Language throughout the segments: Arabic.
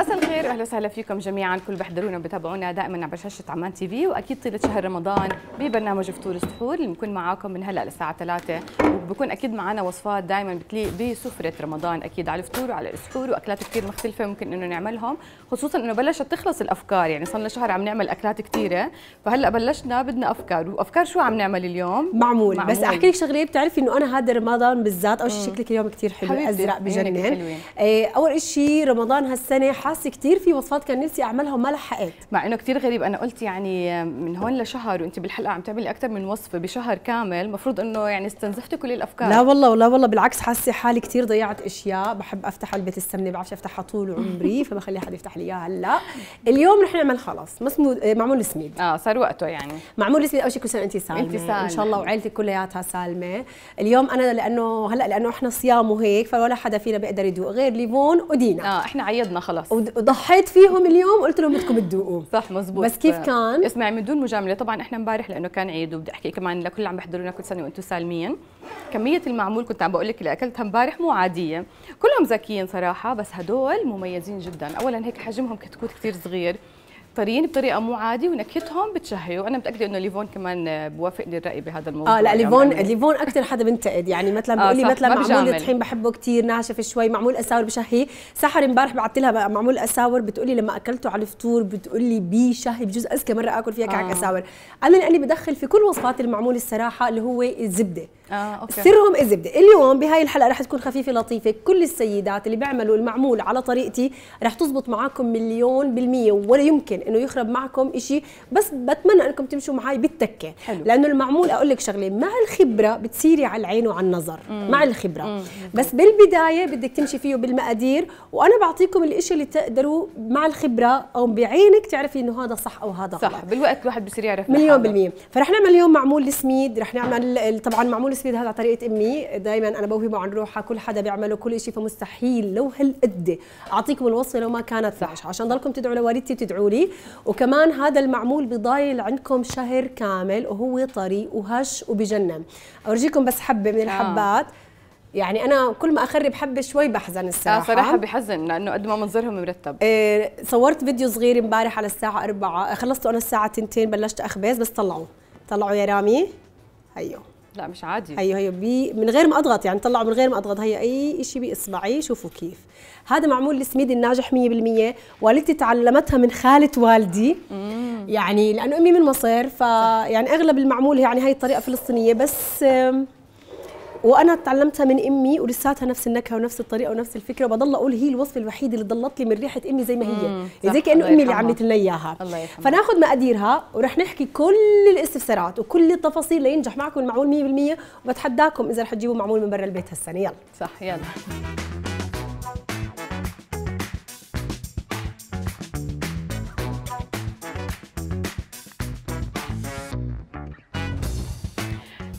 مساء الخير اهلا وسهلا فيكم جميعا كل بحضرونا وبتابعونا دائما على شاشه عمان تي في واكيد طيله شهر رمضان ببرنامج فطور السحور اللي بنكون معاكم من هلا للساعه 3 بكون اكيد معنا وصفات دائما بتليق بسفره رمضان اكيد على الفطور وعلى السحور واكلات كثير مختلفه ممكن انه نعملهم خصوصا انه بلشت تخلص الافكار يعني صار لنا شهر عم نعمل اكلات كثيره فهلا بلشنا بدنا افكار وافكار شو عم نعمل اليوم معمول, معمول. بس احكي لك شغله بتعرفي انه انا هذا رمضان بالذات اول شيء شكلك اليوم كثير حلو ازرق إيه، بجنن إيه اول شيء رمضان هالسنه حاسه كثير في وصفات كان نفسي اعملها وما لحقت مع انه كثير غريب انا قلت يعني من هون لشهر وانت بالحلقه عم تعملي اكثر من وصفه بشهر كامل المفروض انه يعني استنزفتي كل الافكار لا والله لا والله بالعكس حاسه حالي كثير ضيعت اشياء بحب افتح علبه السمنه بعرفش افتحها طول عمري فما خلي حد يفتح لي اياها هلا اليوم رح نعمل خلص معمول سميد اه صار وقته يعني معمول سميد اول شيء كل سنه انت سالمه انت سالمه ان شاء الله وعائلتك كلياتها سالمه اليوم انا لانه هلا لانه احنا صيام وهيك فولا حدا فينا بيقدر يدوق غير ليفون ودينا اه احنا عيدنا خلص وضحيت فيهم اليوم قلت لهم بدكم تدوقوا صح مزبوط بس كيف كان اسمعي من دون مجامله طبعا احنا امبارح لانه كان عيد وبدي احكي كمان لكل اللي عم بيحضرونا كل سنه وانتم سالمين كمية المعمول كنت عم بقول لك اللي أكلتها امبارح مو عادية كلهم ذكيين صراحة بس هدول مميزين جدا أولا هيك حجمهم كتكوت كتير صغير طريين بطريقه مو عادي ونكهتهم بتشهي وانا متاكده انه ليفون كمان بوافقني الراي بهذا الموضوع اه لا ليفون يعني ليفون اكثر حدا بنتقد يعني مثلا آه، بقول لي مثلا معمول طحين بحبه كثير ناشف شوي معمول اساور بشهي سحر امبارح بعثت لها معمول اساور بتقول لي لما اكلته على الفطور بتقول لي بيشهي بجوز اذكى مره اكل فيها كعك آه. اساور انا لأني بدخل في كل وصفات المعمول الصراحه اللي هو الزبده آه، أوكي. سرهم الزبده اليوم بهاي الحلقه رح تكون خفيفه لطيفه كل السيدات اللي بيعملوا المعمول على طريقتي رح تزبط معاكم مليون بالمية ولا يمكن انه يخرب معكم شيء بس بتمنى انكم تمشوا معي بالتكه حلو. لانه المعمول اقول لك شغله مع الخبره بتصيري على العين وعلى النظر مم. مع الخبره مم. بس بالبدايه بدك تمشي فيه بالمقادير وانا بعطيكم الاشي اللي تقدروا مع الخبره او بعينك تعرفي انه هذا صح او هذا صح غلط. بالوقت الواحد بصير يعرف مليون بالمية فرح نعمل اليوم معمول السميد رح نعمل طبعا معمول التسويد هذا على طريقه امي دائما انا بوهمه عن روحها كل حدا بيعمله كل شيء فمستحيل لو هالقد اعطيكم الوصفه لو ما كانت صح عشان ضلكم تدعوا لوالدتي وتدعوا لي وكمان هذا المعمول بضايل عندكم شهر كامل وهو طري وهش وبجنن اورجيكم بس حبه من آه. الحبات يعني انا كل ما اخرب حبه شوي بحزن الصراحه آه صراحه بحزن لانه قد ما منظرهم مرتب إيه صورت فيديو صغير امبارح على الساعه 4 خلصته انا الساعه 2 بلشت اخبز بس طلعوا طلعوا يا رامي هيو أيوه. لا مش عادي هيو هي بي من غير ما اضغط يعني طلعوا من غير ما اضغط هي اي شيء باصبعي شوفوا كيف هذا معمول لسميد الناجح 100% والدتي تعلمتها من خاله والدي مم. يعني لانه امي من مصر فيعني اغلب المعمول يعني هي الطريقه فلسطينيه بس وانا اتعلمتها من امي ولساتها نفس النكهه ونفس الطريقه ونفس الفكره وبضل اقول هي الوصفه الوحيده اللي ضلت لي من ريحه امي زي ما هي يعني زي كانه امي اللي عملت لنا اياها فناخذ مقاديرها ورح نحكي كل الاستفسارات وكل التفاصيل لينجح معكم المعمول 100% وبتحداكم اذا رح تجيبوا معمول من برا البيت هالسنه يلا صح يلا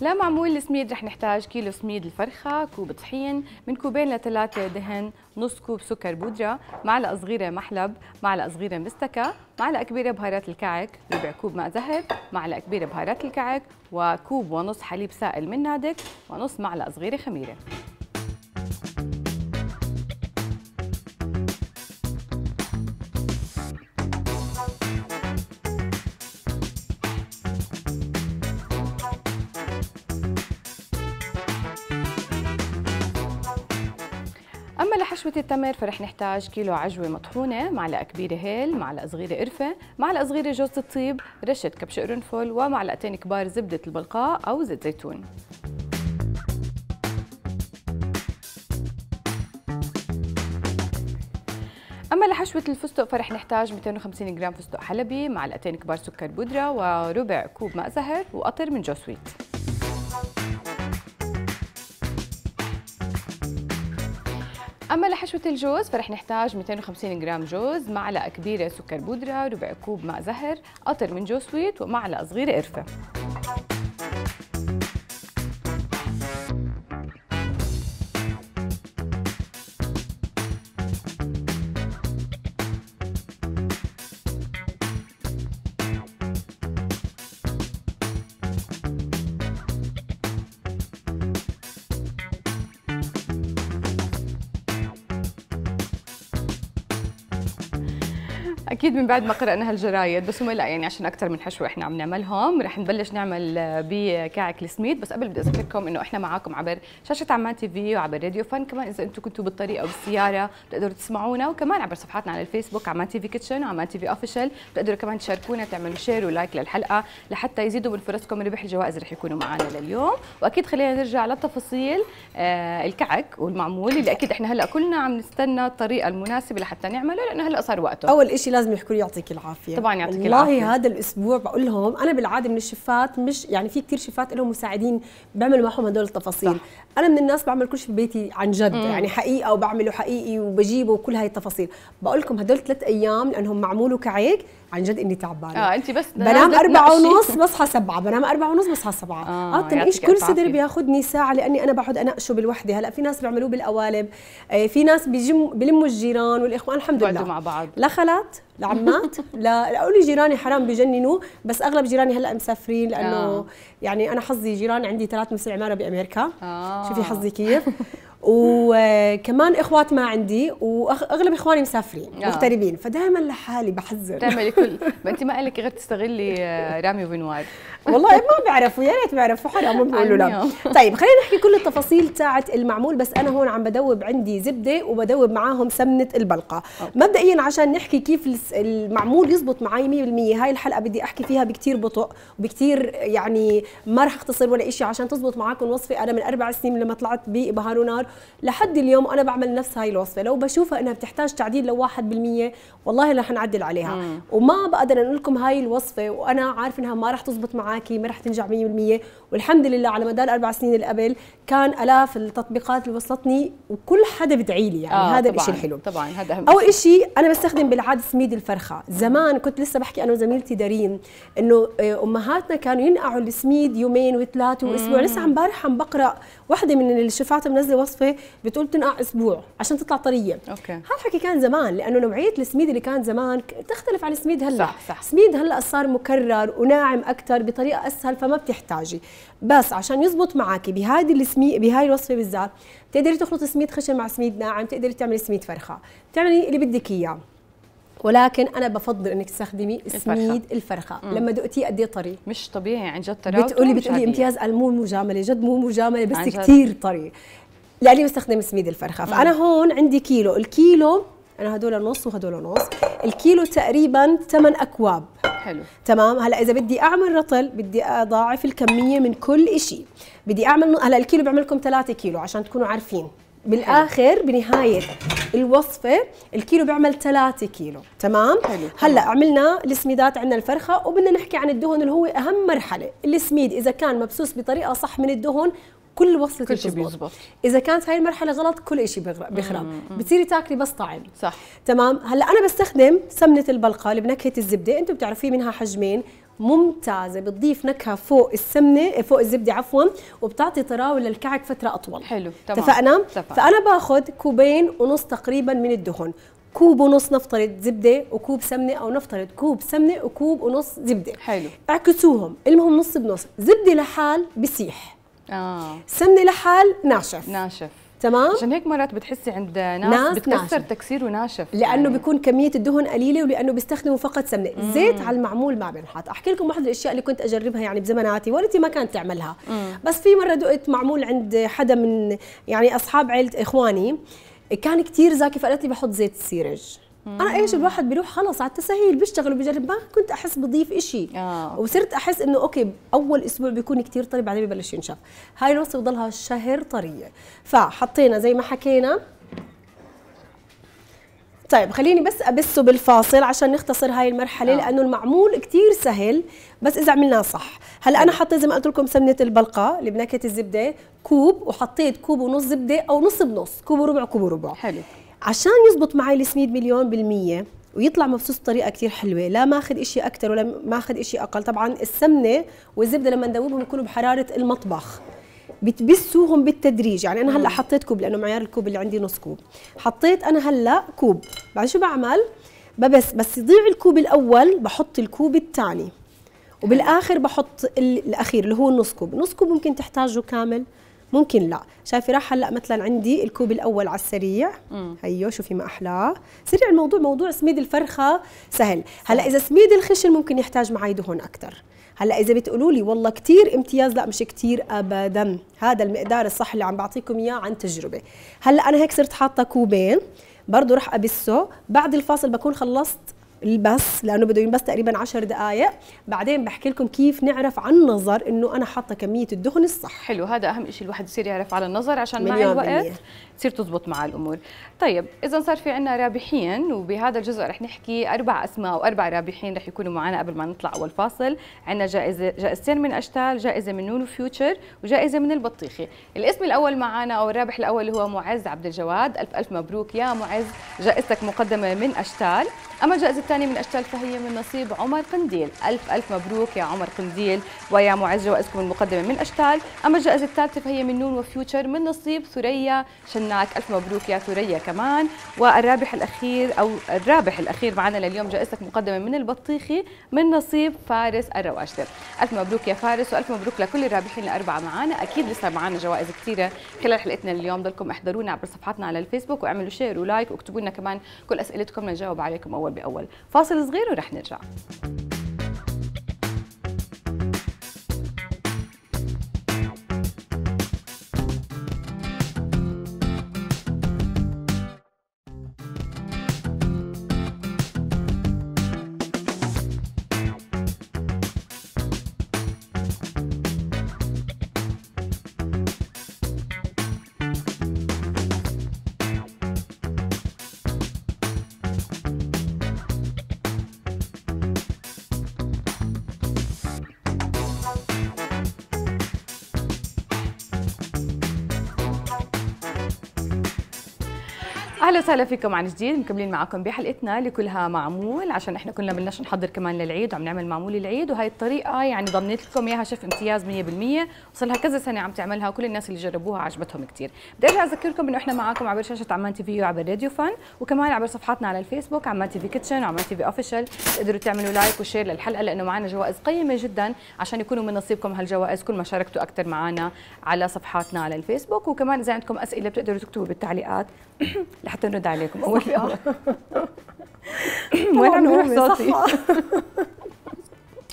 لمعمول السميد رح نحتاج كيلو سميد الفرخة كوب طحين من كوبين لثلاثة دهن نص كوب سكر بودرة معلقة صغيرة محلب معلقة صغيرة مستكة معلقة كبيرة بهارات الكعك ربع كوب ماء زهر معلقة كبيرة بهارات الكعك وكوب ونص حليب سائل من نادك ونص معلقة صغيرة خميرة عشوة التمر فرح نحتاج كيلو عجوة مطحونة معلقة كبيرة هيل معلقة صغيرة قرفة معلقة صغيرة جوز الطيب رشة كبش قرنفل ومعلقتين كبار زبدة البلقاء أو زيت زيتون اما لحشوه الفستق فرح نحتاج 250 جرام فستق حلبي معلقتين كبار سكر بودره وربع كوب ماء زهر وقطر من جوسويت لنشوة الجوز فرح نحتاج 250 جرام جوز معلقة كبيرة سكر بودرة ربع كوب ماء زهر قطر من جوز سويت ومعلقة صغيرة قرفة اكيد من بعد ما قرانا هالجرايد بس هم لا يعني عشان اكثر من حشوه احنا عم نعملهم رح نبلش نعمل بكعك السميد بس قبل بدي اذكركم انه احنا معاكم عبر شاشه عمان تي في وعبر راديو فن كمان اذا انتم كنتوا بالطريق او بالسياره بتقدروا تسمعونا وكمان عبر صفحاتنا على الفيسبوك عمان تي في كيتشن وعمان تي في اوفيشال بتقدروا كمان تشاركونا تعملوا شير ولايك للحلقه لحتى يزيدوا من فرصكم ربح الجوائز رح يكونوا معنا لليوم واكيد خلينا نرجع للتفاصيل آه، الكعك والمعمول اللي اكيد احنا هلا كلنا عم نستنى الطريقه المناسبه لحتى نعمله لانه هلا صار وقته اول شيء لازم يحكوا لي يعطيك العافيه طبعا يعطيك والله العافيه والله هذا الاسبوع بقول لهم انا بالعاده من الشفات مش يعني في كثير شفات لهم مساعدين بعمل معهم هدول التفاصيل صح. انا من الناس بعمل كل شيء في بيتي عن جد مم. يعني حقيقه وبعمله حقيقي وبجيبه وكل هاي التفاصيل بقول لكم هدول ثلاث ايام لانهم معمولوا كعيك عن جد اني تعبانه اه انت بس بنام أربعة ونص بصحى سبعة بنام أربعة ونص بصحى سبعة اه, آه ايش كل صدر بياخذني ساعة لأني أنا بقعد أنقشه بالوحدة هلا في ناس بيعملوه بالقوالب آه في ناس بيجم بلموا الجيران والإخوان الحمد لله مع بعض لا خلات لعمات لاقول لي جيراني حرام بجننوا بس اغلب جيراني هلا مسافرين لانه آه. يعني انا حظي جيران عندي ثلاث مسل عماره بامريكا آه. شوفي حظي كيف وكمان اخوات ما عندي واغلب اخواني مسافرين آه. مغتربين فدائما لحالي بحذر تعملي كل ما انت ما لك غير تستغلي آه، رامي وبنوار والله ما بيعرفوا يا ريت بيعرفوا حرام ما بيقولوا لا طيب خلينا نحكي كل التفاصيل تاعت المعمول بس انا هون عم بدوب عندي زبده وبدوب معاهم سمنه البلقه مبدئيا عشان نحكي كيف المعمول يزبط معي 100% هاي الحلقه بدي احكي فيها بكثير بطء وبكثير يعني ما راح اختصر ولا شيء عشان تزبط معاكم وصفه انا من اربع سنين لما طلعت ببهار ونار لحد اليوم انا بعمل نفس هاي الوصفه لو بشوفها انها بتحتاج تعديل لو 1% والله رح نعدل عليها مم. وما بقدر اقول لكم هاي الوصفه وانا عارف انها ما رح تزبط معاكي ما رح تنجح 100% والحمد لله على مدار اربع سنين اللي قبل كان الاف التطبيقات اللي وصلتني وكل حدا بدعي لي يعني آه هذا الشيء الحلو طبعا هذا اهم اول شيء انا بستخدم بالعاده سميد الفرخه زمان كنت لسه بحكي انا وزميلتي دارين انه آه، امهاتنا كانوا ينقعوا السميد يومين وثلاثه واسبوع لسه امبارح عم بقرا وحده من اللي شفعتها منزله وصفه الوصفه بتقول بتنقع اسبوع عشان تطلع طريه اوكي هالحكي كان زمان لانه نوعيه السميد اللي كان زمان تختلف عن السميد هلا صح صح السميد هلا صار مكرر وناعم اكثر بطريقه اسهل فما بتحتاجي بس عشان يزبط معك بهذه السمي بهاي الوصفه بالذات تقدري تخلطي سميد خشن مع سميد ناعم تقدري تعملي سميد فرخه تعملي اللي بدك اياه ولكن انا بفضل انك تستخدمي سميد الفرخه الفرخة. لما دقتيه قد ايه طري مش طبيعي عن جد طري بتقولي بتقولي امتياز قال مو مجامله جد مو مجامله بس كثير طري لاني بستخدم سميد الفرخه آه. فانا هون عندي كيلو الكيلو انا هدول نص وهدول نص الكيلو تقريبا 8 اكواب حلو تمام هلا اذا بدي اعمل رطل بدي اضاعف الكميه من كل شيء بدي اعمل هلا الكيلو بيعمل لكم 3 كيلو عشان تكونوا عارفين بالاخر بنهايه الوصفه الكيلو بيعمل 3 كيلو تمام حلو. هلا عملنا السميدات عندنا الفرخه وبدنا نحكي عن الدهن اللي هو اهم مرحله السميد اذا كان مبسوس بطريقه صح من الدهن كل وصلتك كل شيء بيزبط اذا كانت هاي المرحله غلط كل شيء بيخرب بتصيري تاكلي بس طعم صح تمام هلا انا بستخدم سمنه البلقه اللي بنكهه الزبده انتم بتعرفي منها حجمين ممتازه بتضيف نكهه فوق السمنه آه، فوق الزبده عفوا وبتعطي طراوه للكعك فتره اطول حلو تمام اتفقنا فانا باخذ كوبين ونص تقريبا من الدهن كوب ونص نفترض زبده وكوب سمنه او نفترض كوب سمنه وكوب ونص زبده حلو اعكسوهم المهم نص بنص زبده لحال بسيح آه. سمنه لحال ناشف ناشف تمام عشان هيك مرات بتحسي عند ناس, ناس بتكسر ناشف. تكسير وناشف لانه يعني. بيكون كميه الدهن قليله ولانه بيستخدموا فقط سمنه مم. زيت على المعمول ما بينحط احكي لكم واحد الاشياء اللي كنت اجربها يعني بزماناتي والدتي ما كانت تعملها مم. بس في مره دقت معمول عند حدا من يعني اصحاب عيله اخواني كان كثير زاكي فقالت لي بحط زيت السيرج انا ايش الواحد بيروح خلص على التسهيل بيشتغل وبيجرب ما كنت احس بضيف شيء آه. وصرت احس انه اوكي اول اسبوع بيكون كثير طري بعدين ببلش ينشف هاي الوصفه بضلها شهر طريه فحطينا زي ما حكينا طيب خليني بس ابسه بالفاصل عشان نختصر هاي المرحله آه. لانه المعمول كثير سهل بس اذا عملناه صح هلا انا حطيت زي ما قلت لكم سمنه البلقاء بنكهه الزبده كوب وحطيت كوب ونص زبده او نص بنص كوب وربع كوب وربع حلو عشان يزبط معي السميد مليون بالمية ويطلع مبسوط بطريقه كثير حلوه لا ماخذ ما إشي اكثر ولا ماخذ ما إشي اقل طبعا السمنه والزبده لما ندوبهم يكونوا بحراره المطبخ بتبسوهم بالتدريج يعني انا هلا حطيت كوب لانه معيار الكوب اللي عندي نص كوب حطيت انا هلا كوب بعد شو بعمل ببس بس يضيع الكوب الاول بحط الكوب الثاني وبالاخر بحط الاخير اللي هو النص كوب نص كوب ممكن تحتاجه كامل ممكن لا شايفه راح هلا مثلا عندي الكوب الاول على السريع هيو شوفي ما احلاه سريع الموضوع موضوع سميد الفرخه سهل هلا اذا سميد الخشن ممكن يحتاج معي دهون اكثر هلا اذا بتقولوا لي والله كثير امتياز لا مش كثير ابدا هذا المقدار الصح اللي عم بعطيكم اياه عن تجربه هلا انا هيك صرت حاطه كوبين برضه رح ابسه بعد الفاصل بكون خلصت البس لانه بده ينبس تقريبا 10 دقائق بعدين بحكي لكم كيف نعرف عن النظر انه انا حاطه كميه الدهن الصح حلو هذا اهم شيء الواحد يصير يعرف على النظر عشان مع الوقت تصير تزبط مع الامور طيب اذا صار في عندنا رابحين وبهذا الجزء رح نحكي اربع اسماء واربع رابحين رح يكونوا معنا قبل ما نطلع اول فاصل عندنا جائزه جائزتين من اشتال جائزه من نونو فيوتشر وجائزه من البطيخي الاسم الاول معنا او الرابح الاول هو معز عبد الجواد الف الف مبروك يا معز جائزتك مقدمه من اشتال اما جائزه الثاني من أشتال فهي من نصيب عمر قنديل ألف ألف مبروك يا عمر قنديل ويا معز جوائزكم المقدمة من أشتال أما الجائزة الثالثة فهي من نون وفيوتشر من نصيب ثريا شناك ألف مبروك يا ثريا كمان والرابح الأخير أو الرابح الأخير معنا لليوم جائزتك مقدمة من البطيخي من نصيب فارس الرواشدر ألف مبروك يا فارس وألف مبروك لكل الرابحين الأربعة معنا أكيد لسه معنا جوائز كثيرة خلال حلقتنا اليوم ضلكم احضرونا عبر صفحاتنا على الفيسبوك واعملوا شير ولايك واكتبوا لنا كمان كل أسئلتكم نجاوب عليكم أول بأول فاصل صغير ورح نرجع اهلا وسهلا فيكم عن جديد مكملين معكم بحلقتنا لكلها معمول عشان احنا كنا بدناش نحضر كمان للعيد وعم نعمل معمول العيد وهي الطريقه يعني ضمنت لكم اياها شيف امتياز 100% وصلها لها كذا سنه عم تعملها وكل الناس اللي جربوها عجبتهم كثير بدي ارجع اذكركم انه احنا معكم عبر شاشه عمان تي في وعبر راديو فن وكمان عبر صفحاتنا على الفيسبوك عمان تي في كيتشن وعمان تي في اوفيشال تقدروا تعملوا لايك وشير للحلقه لانه معنا جوائز قيمه جدا عشان يكونوا من نصيبكم هالجوائز كل ما شاركتوا اكثر معنا على صفحاتنا على الفيسبوك وكمان اذا عندكم اسئله بتقدروا تكتبوا بالتعليقات لحتى نرد عليكم اول وين عم صوتي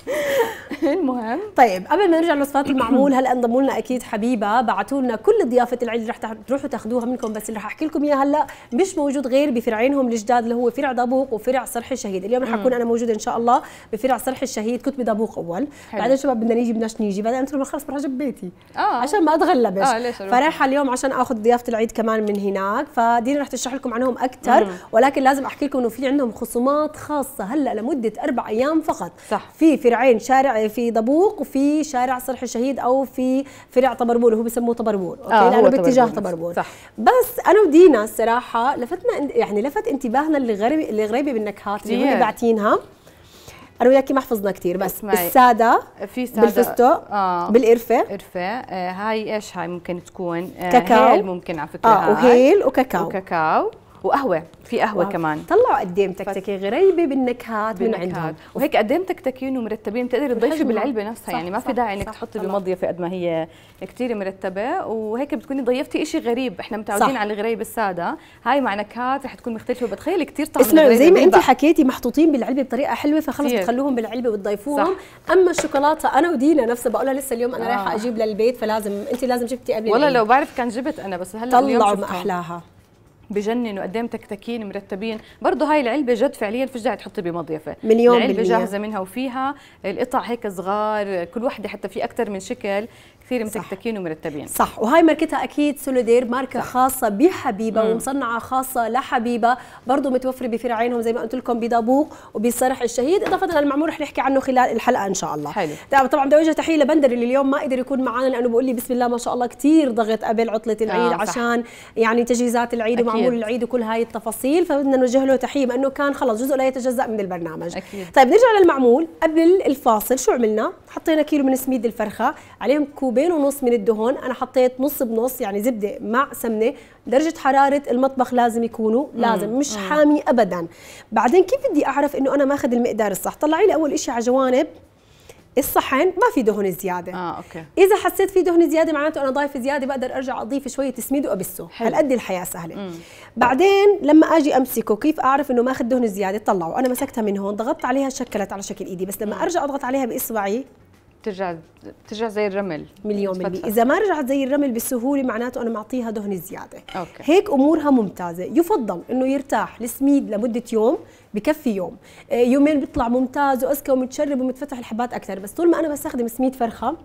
المهم طيب قبل ما نرجع لوصفات المعمول هلا انضموا لنا اكيد حبيبه بعثوا لنا كل ضيافه العيد رح تروحوا تاخذوها منكم بس اللي رح احكي لكم اياه هلا مش موجود غير بفرعينهم الجداد اللي هو فرع دابوق وفرع صرح الشهيد اليوم رح اكون انا موجوده ان شاء الله بفرع صرح الشهيد كنت بدابوق اول بعدين شباب بدنا نيجي بدناش نيجي بعدين قلت لهم خلص بروح اجيب بيتي آه. عشان ما اتغلبش آه فرايحه اليوم عشان اخذ ضيافه العيد كمان من هناك فدينا رح تشرح لكم عنهم اكثر ولكن لازم احكي لكم انه في عندهم خصومات خاصه هلا لمده اربع ايام فقط صح في فرعين شارع في ضبوق وفي شارع صرح الشهيد او في فرع طبربول هو بسموه طبربول اوكي آه لانه باتجاه طبربول صح. بس انا ودينا الصراحه لفتنا يعني لفت انتباهنا اللي غريبه بالنكهات اللي هم باعتينها انا وياكي ما حفظنا كثير بس اسمعي. الساده في ساده بالفستق آه. بالقرفه قرفه آه هاي ايش هاي ممكن تكون آه كاكاو هيل ممكن على فكره آه وهيل وكاكاو وكاكاو وقهوه في قهوه واو. كمان طلعوا قد ايه متكتكه غريبه بالنكهات من عندهم وهيك قد ايه تكتكين ومرتبين بتقدري تضيفي بالعلبه نفسها صح يعني ما في داعي انك تحطي بمضيفه قد ما هي كثير مرتبه وهيك بتكوني ضيفتي شيء غريب احنا متعودين على الغريب الساده هاي مع نكهات رح تكون مختلفه بتخيل كثير طعم اسمع زي ما انت حكيتي محطوطين بالعلبه بطريقه حلوه فخلص بتخلوهم بالعلبه وتضيفوهم اما الشوكولاته انا ودينا نفسها بقولها لسه اليوم انا رايحه آه. اجيب للبيت فلازم انت لازم جبتي قبل والله لو بعرف كان جبت انا بس هلا طلعوا احلاها بجننوا وقدام تكتكين مرتبين برضه هاي العلبه جد فعليا فجاه تحطي بمضيفه مليون العلبه بالمية. جاهزه منها وفيها القطع هيك صغار كل وحده حتى في اكثر من شكل كثير متكتكين ومرتبين صح وهاي ماركتها اكيد سوليدير ماركه صح. خاصه بحبيبه مم. ومصنعه خاصه لحبيبه برضه متوفره بفرعينهم زي ما قلت لكم بدابوق وبصرح الشهيد اضافه للمعمور رح نحكي عنه خلال الحلقه ان شاء الله حلو. طبعا بدي اوجه تحيه لبندر اللي اليوم ما قدر يكون معنا لانه بقول لي بسم الله ما شاء الله كثير ضغط قبل عطله العيد آه عشان يعني تجهيزات العيد ومعمول العيد وكل هاي التفاصيل فبدنا نوجه له تحيه بانه كان خلص جزء لا يتجزا من البرنامج أكيد. طيب نرجع للمعمول قبل الفاصل شو عملنا حطينا كيلو من سميد الفرخه عليهم كوب كوبين ونص من الدهون انا حطيت نص بنص يعني زبده مع سمنه درجه حراره المطبخ لازم يكونوا لازم مش حامي ابدا بعدين كيف بدي اعرف انه انا ماخذ المقدار الصح طلعي لي اول شيء على جوانب الصحن ما في دهون زياده اه اوكي اذا حسيت في دهن زياده معناته انا ضايفه زياده بقدر ارجع اضيف شويه تسميد وابسه هالقد الحياه سهله مم. بعدين لما اجي امسكه كيف اعرف انه ماخذ دهن زياده طلعوا انا مسكتها من هون ضغطت عليها شكلت على شكل ايدي بس لما ارجع اضغط عليها باصبعي بترجع بترجع زي الرمل مليون بالمية اذا ما رجعت زي الرمل بسهوله معناته انا معطيها دهن زياده أوكي. هيك امورها ممتازه يفضل انه يرتاح السميد لمده يوم بكفي يوم آه، يومين بيطلع ممتاز واذكى ومتشرب ومتفتح الحبات اكثر بس طول ما انا بستخدم سميد فرخه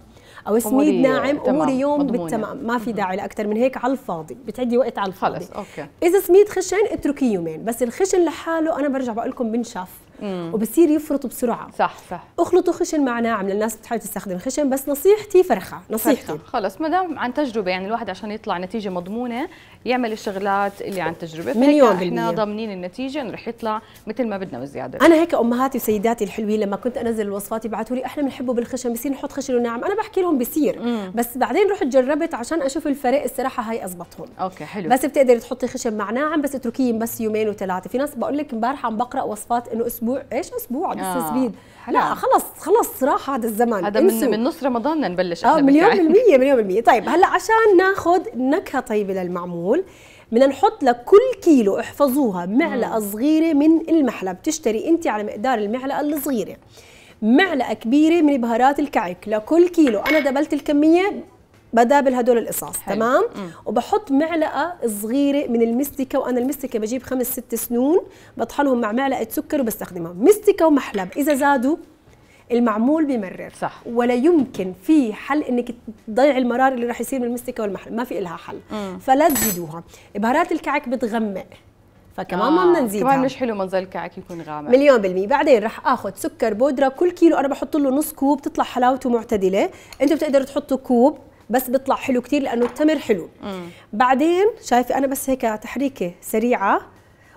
او سميد ناعم اموري يوم مضمونة. بالتمام ما في داعي لاكثر من هيك على الفاضي بتعدي وقت على الفاضي خلص اوكي اذا سميد خشن اتركيه يومين بس الخشن لحاله انا برجع بقول لكم بنشف وبصير يفرط بسرعه صح صح اخلطوا خشن مع ناعم للناس بتحاول تستخدم خشن بس نصيحتي فرخه نصيحتي فرخة. خلص ما دام عن تجربه يعني الواحد عشان يطلع نتيجه مضمونه يعمل الشغلات اللي عن تجربه مليون احنا ضامنين النتيجه انه رح يطلع مثل ما بدنا بزيادة انا هيك امهاتي وسيداتي الحلوين لما كنت انزل الوصفات يبعثوا لي احنا بنحبه بالخشن بصير نحط خشن وناعم انا بحكي لهم بصير بس بعدين رحت جربت عشان اشوف الفرق الصراحه هاي اضبطهم اوكي حلو بس بتقدري تحطي خشن مع ناعم بس اتركيه بس يومين وثلاثه في ناس بقول لك امبارح عم بقرا وصفات انه اسبوع ايش اسبوع بس آه. سبيد لا, نعم. خلص خلص راح هذا الزمان هذا من, من نص رمضان نبلش اه مليون بالمية مليون بالمية طيب هلا عشان ناخذ نكهه طيبه للمعمول بدنا نحط لكل كيلو احفظوها معلقه صغيره من المحلى بتشتري انت على مقدار المعلقه الصغيره معلقه كبيره من بهارات الكعك لكل كيلو انا دبلت الكميه بدابل هدول القصاص تمام مم. وبحط معلقه صغيره من المستكه وانا المستكه بجيب خمس ست سنون بطحنهم مع معلقه سكر وبستخدمها مستكه ومحلب اذا زادوا المعمول بمرر صح ولا يمكن في حل انك تضيع المرار اللي راح يصير من المستكه والمحلب ما في لها حل مم. فلا تزيدوها بهارات الكعك بتغمق فكمان آه. ما بدنا نزيدها كمان مش حلو منظر الكعك يكون غامق مليون بالمية بعدين رح اخذ سكر بودرة كل كيلو انا بحط له نص كوب تطلع حلاوته معتدلة انتم بتقدروا تحطوا كوب بس بيطلع حلو كتير لانه التمر حلو مم. بعدين شايفه انا بس هيك تحريكه سريعه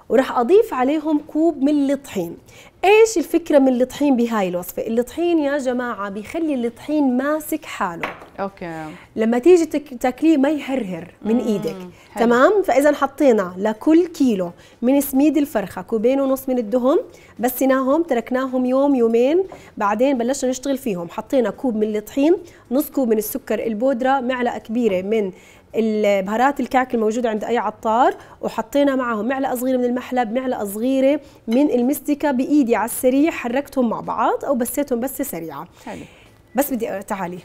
وراح اضيف عليهم كوب من الطحين ايش الفكره من الطحين بهاي الوصفه الطحين يا جماعه بيخلي الطحين ماسك حاله اوكي لما تيجي تاكليه ما يهرهر من ايدك حلو. تمام فاذا حطينا لكل كيلو من سميد الفرخه كوبين ونص من الدهن بسيناهم تركناهم يوم يومين بعدين بلشنا نشتغل فيهم حطينا كوب من الطحين نص كوب من السكر البودره معلقه كبيره من البهارات الكعك الموجوده عند اي عطار وحطينا معهم معلقه صغيره من المحلب معلقه صغيره من المستكه بايدي على السريع حركتهم مع بعض او بسيتهم بس سريعه حلو بس بدي تعالي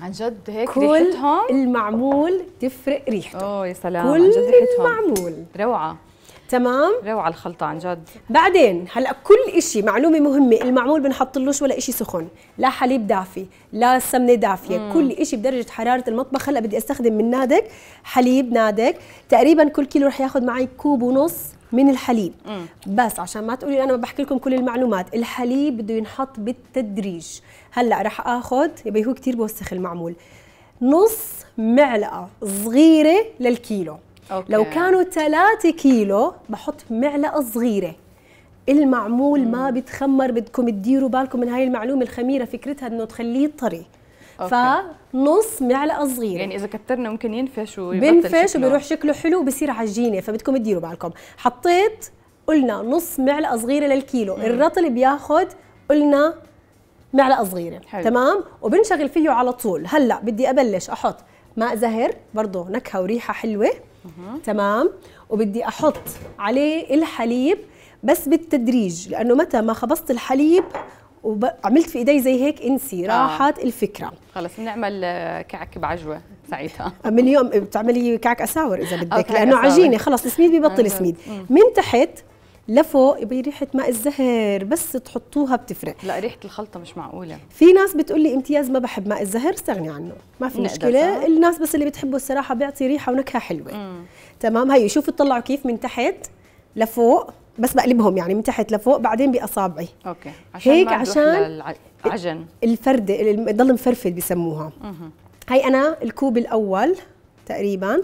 عن جد هيك كل ريحتهم المعمول تفرق ريحته اوه يا سلام كل عن جد ريحتهم المعمول روعه تمام روعه الخلطه عن جد بعدين هلا كل شيء معلومه مهمه المعمول بنحطلوش ولا شيء سخن لا حليب دافي لا سمنه دافيه مم. كل شيء بدرجه حراره المطبخ هلا بدي استخدم من نادك حليب نادك تقريبا كل كيلو رح ياخذ معي كوب ونص من الحليب مم. بس عشان ما تقولي انا ما بحكي لكم كل المعلومات الحليب بده ينحط بالتدريج هلا رح اخذ يبي هو كثير بوسخ المعمول نص معلقه صغيره للكيلو أوكي. لو كانوا 3 كيلو بحط معلقه صغيره المعمول مم. ما بتخمر بدكم تديروا بالكم من هاي المعلومه الخميره فكرتها انه تخليه طري أوكي. فنص معلقه صغيره يعني اذا كترنا ممكن ينفش بينفش وبيروح شكله حلو وبصير عجينه فبدكم تديروا بالكم حطيت قلنا نص معلقه صغيره للكيلو مم. الرطل بياخذ قلنا معلقه صغيره حلو. تمام وبنشغل فيه على طول هلا بدي ابلش احط ماء زهر برضه نكهه وريحه حلوه تمام وبدي احط عليه الحليب بس بالتدريج لانه متى ما خبصت الحليب وعملت في ايدي زي هيك انسي آه. راحت آه. الفكره خلص بنعمل كعك بعجوه ساعتها آه، يوم بتعملي كعك اساور اذا بدك لأنه, عجينه خلص السميد ببطل أيوة. سميد من تحت لفوق يبقى ريحه ماء الزهر بس تحطوها بتفرق لا ريحه الخلطه مش معقوله في ناس بتقول لي امتياز ما بحب ماء الزهر استغني عنه ما في مشكله الناس بس اللي بتحبه الصراحه بيعطي ريحه ونكهه حلوه مم. تمام هي شوفوا طلعوا كيف من تحت لفوق بس بقلبهم يعني من تحت لفوق بعدين باصابعي اوكي عشان هيك عشان العجن الفرده بضل مفرفل بسموها مم. هي انا الكوب الاول تقريبا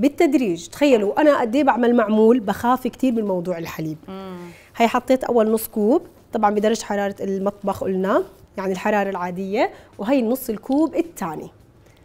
بالتدريج تخيلوا انا قد ايه بعمل معمول بخاف كثير من موضوع الحليب مم. هي حطيت اول نص كوب طبعا بدرجه حراره المطبخ قلنا يعني الحراره العاديه وهي نص الكوب الثاني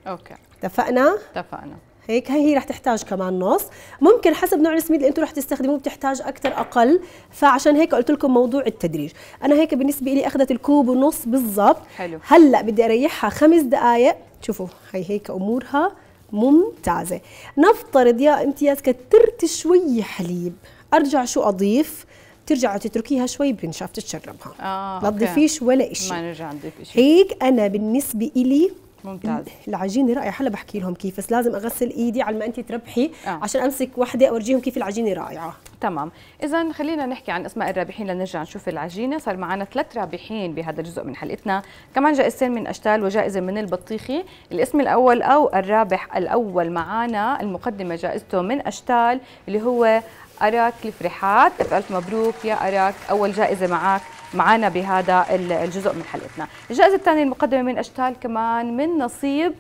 اوكي اتفقنا اتفقنا هيك هي, هي رح تحتاج كمان نص ممكن حسب نوع السميد اللي انتم رح تستخدموه بتحتاج اكثر اقل فعشان هيك قلت لكم موضوع التدريج انا هيك بالنسبه لي اخذت الكوب ونص بالضبط حلو هلا بدي اريحها خمس دقائق شوفوا هي هيك امورها ممتازة نفترض يا امتياز كترت شوي حليب أرجع شو أضيف ترجع تتركيها شوي بنشاف تتشربها آه، لا تضيفيش ولا إشي ما نرجع نضيف إشي هيك انا بالنسبه إلي ممتاز العجينه رائعه هلا بحكي لهم كيف بس لازم اغسل ايدي على ما انت تربحي آه. عشان امسك وحده اورجيهم كيف العجينه رائعه تمام اذا خلينا نحكي عن اسماء الرابحين لنرجع نشوف العجينه صار معنا ثلاث رابحين بهذا الجزء من حلقتنا كمان جائزتين من اشتال وجائزه من البطيخي الاسم الاول او الرابح الاول معنا المقدمه جائزته من اشتال اللي هو أراك الفرحات ألف مبروك يا أراك أول جائزة معك معنا بهذا الجزء من حلقتنا الجائزة الثانية المقدمة من أشتال كمان من نصيب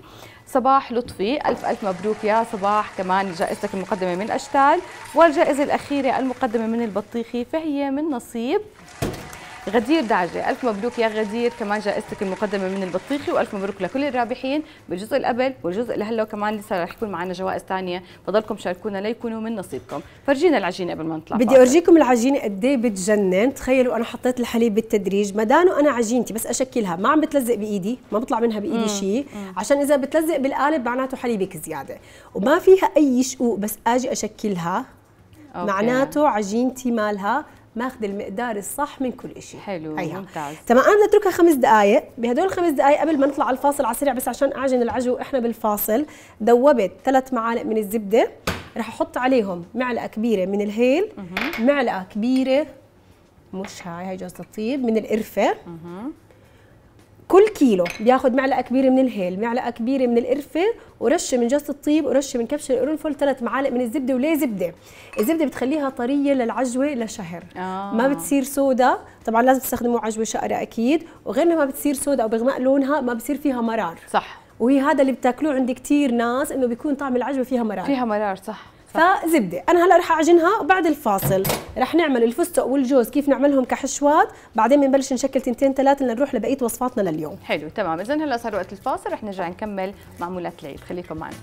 صباح لطفي ألف ألف مبروك يا صباح كمان جائزتك المقدمة من أشتال والجائزة الأخيرة المقدمة من البطيخي فهي من نصيب غدير دعجه الف مبروك يا غدير كمان جائزتك المقدمه من البطيخي والف مبروك لكل الرابحين بالجزء اللي قبل والجزء اللي هلا كمان لسه رح يكون معنا جوائز ثانيه فضلكم شاركونا ليكونوا من نصيبكم فرجينا العجينه قبل ما نطلع بدي أرجيكم اورجيكم العجينه قد ايه بتجنن تخيلوا انا حطيت الحليب بالتدريج ما مدانه انا عجينتي بس اشكلها ما عم بتلزق بايدي ما بطلع منها بايدي شيء عشان اذا بتلزق بالقالب معناته حليبك زياده وما فيها اي شقوق بس اجي اشكلها أوكي. معناته عجينتي مالها ماخذ المقدار الصح من كل شيء حلو هيها. ممتاز تمام انا اتركها خمس دقائق بهدول الخمس دقائق قبل ما نطلع على الفاصل على السريع بس عشان اعجن العجو احنا بالفاصل دوبت ثلاث معالق من الزبده رح احط عليهم معلقه كبيره من الهيل معلقه كبيره مش هاي هاي جوزة الطيب من القرفه كل كيلو بياخد معلقه كبيره من الهيل معلقه كبيره من القرفه ورشه من جوز الطيب ورشه من كبش القرنفل ثلاث معالق من الزبده وليه زبده الزبده بتخليها طريه للعجوه لشهر آه. ما بتصير سودا طبعا لازم تستخدموا عجوه شقره اكيد وغير ما بتصير سودا او بغمق لونها ما بصير فيها مرار صح وهي هذا اللي بتاكلوه عند كثير ناس انه بيكون طعم العجوه فيها مرار فيها مرار صح فزبده انا هلا رح اعجنها وبعد الفاصل رح نعمل الفستق والجوز كيف نعملهم كحشوات بعدين بنبلش نشكل تنتين ثلاثه لنروح لبقيه وصفاتنا لليوم حلو تمام اذا هلا صار وقت الفاصل رح نرجع نكمل معمولات العيد خليكم معنا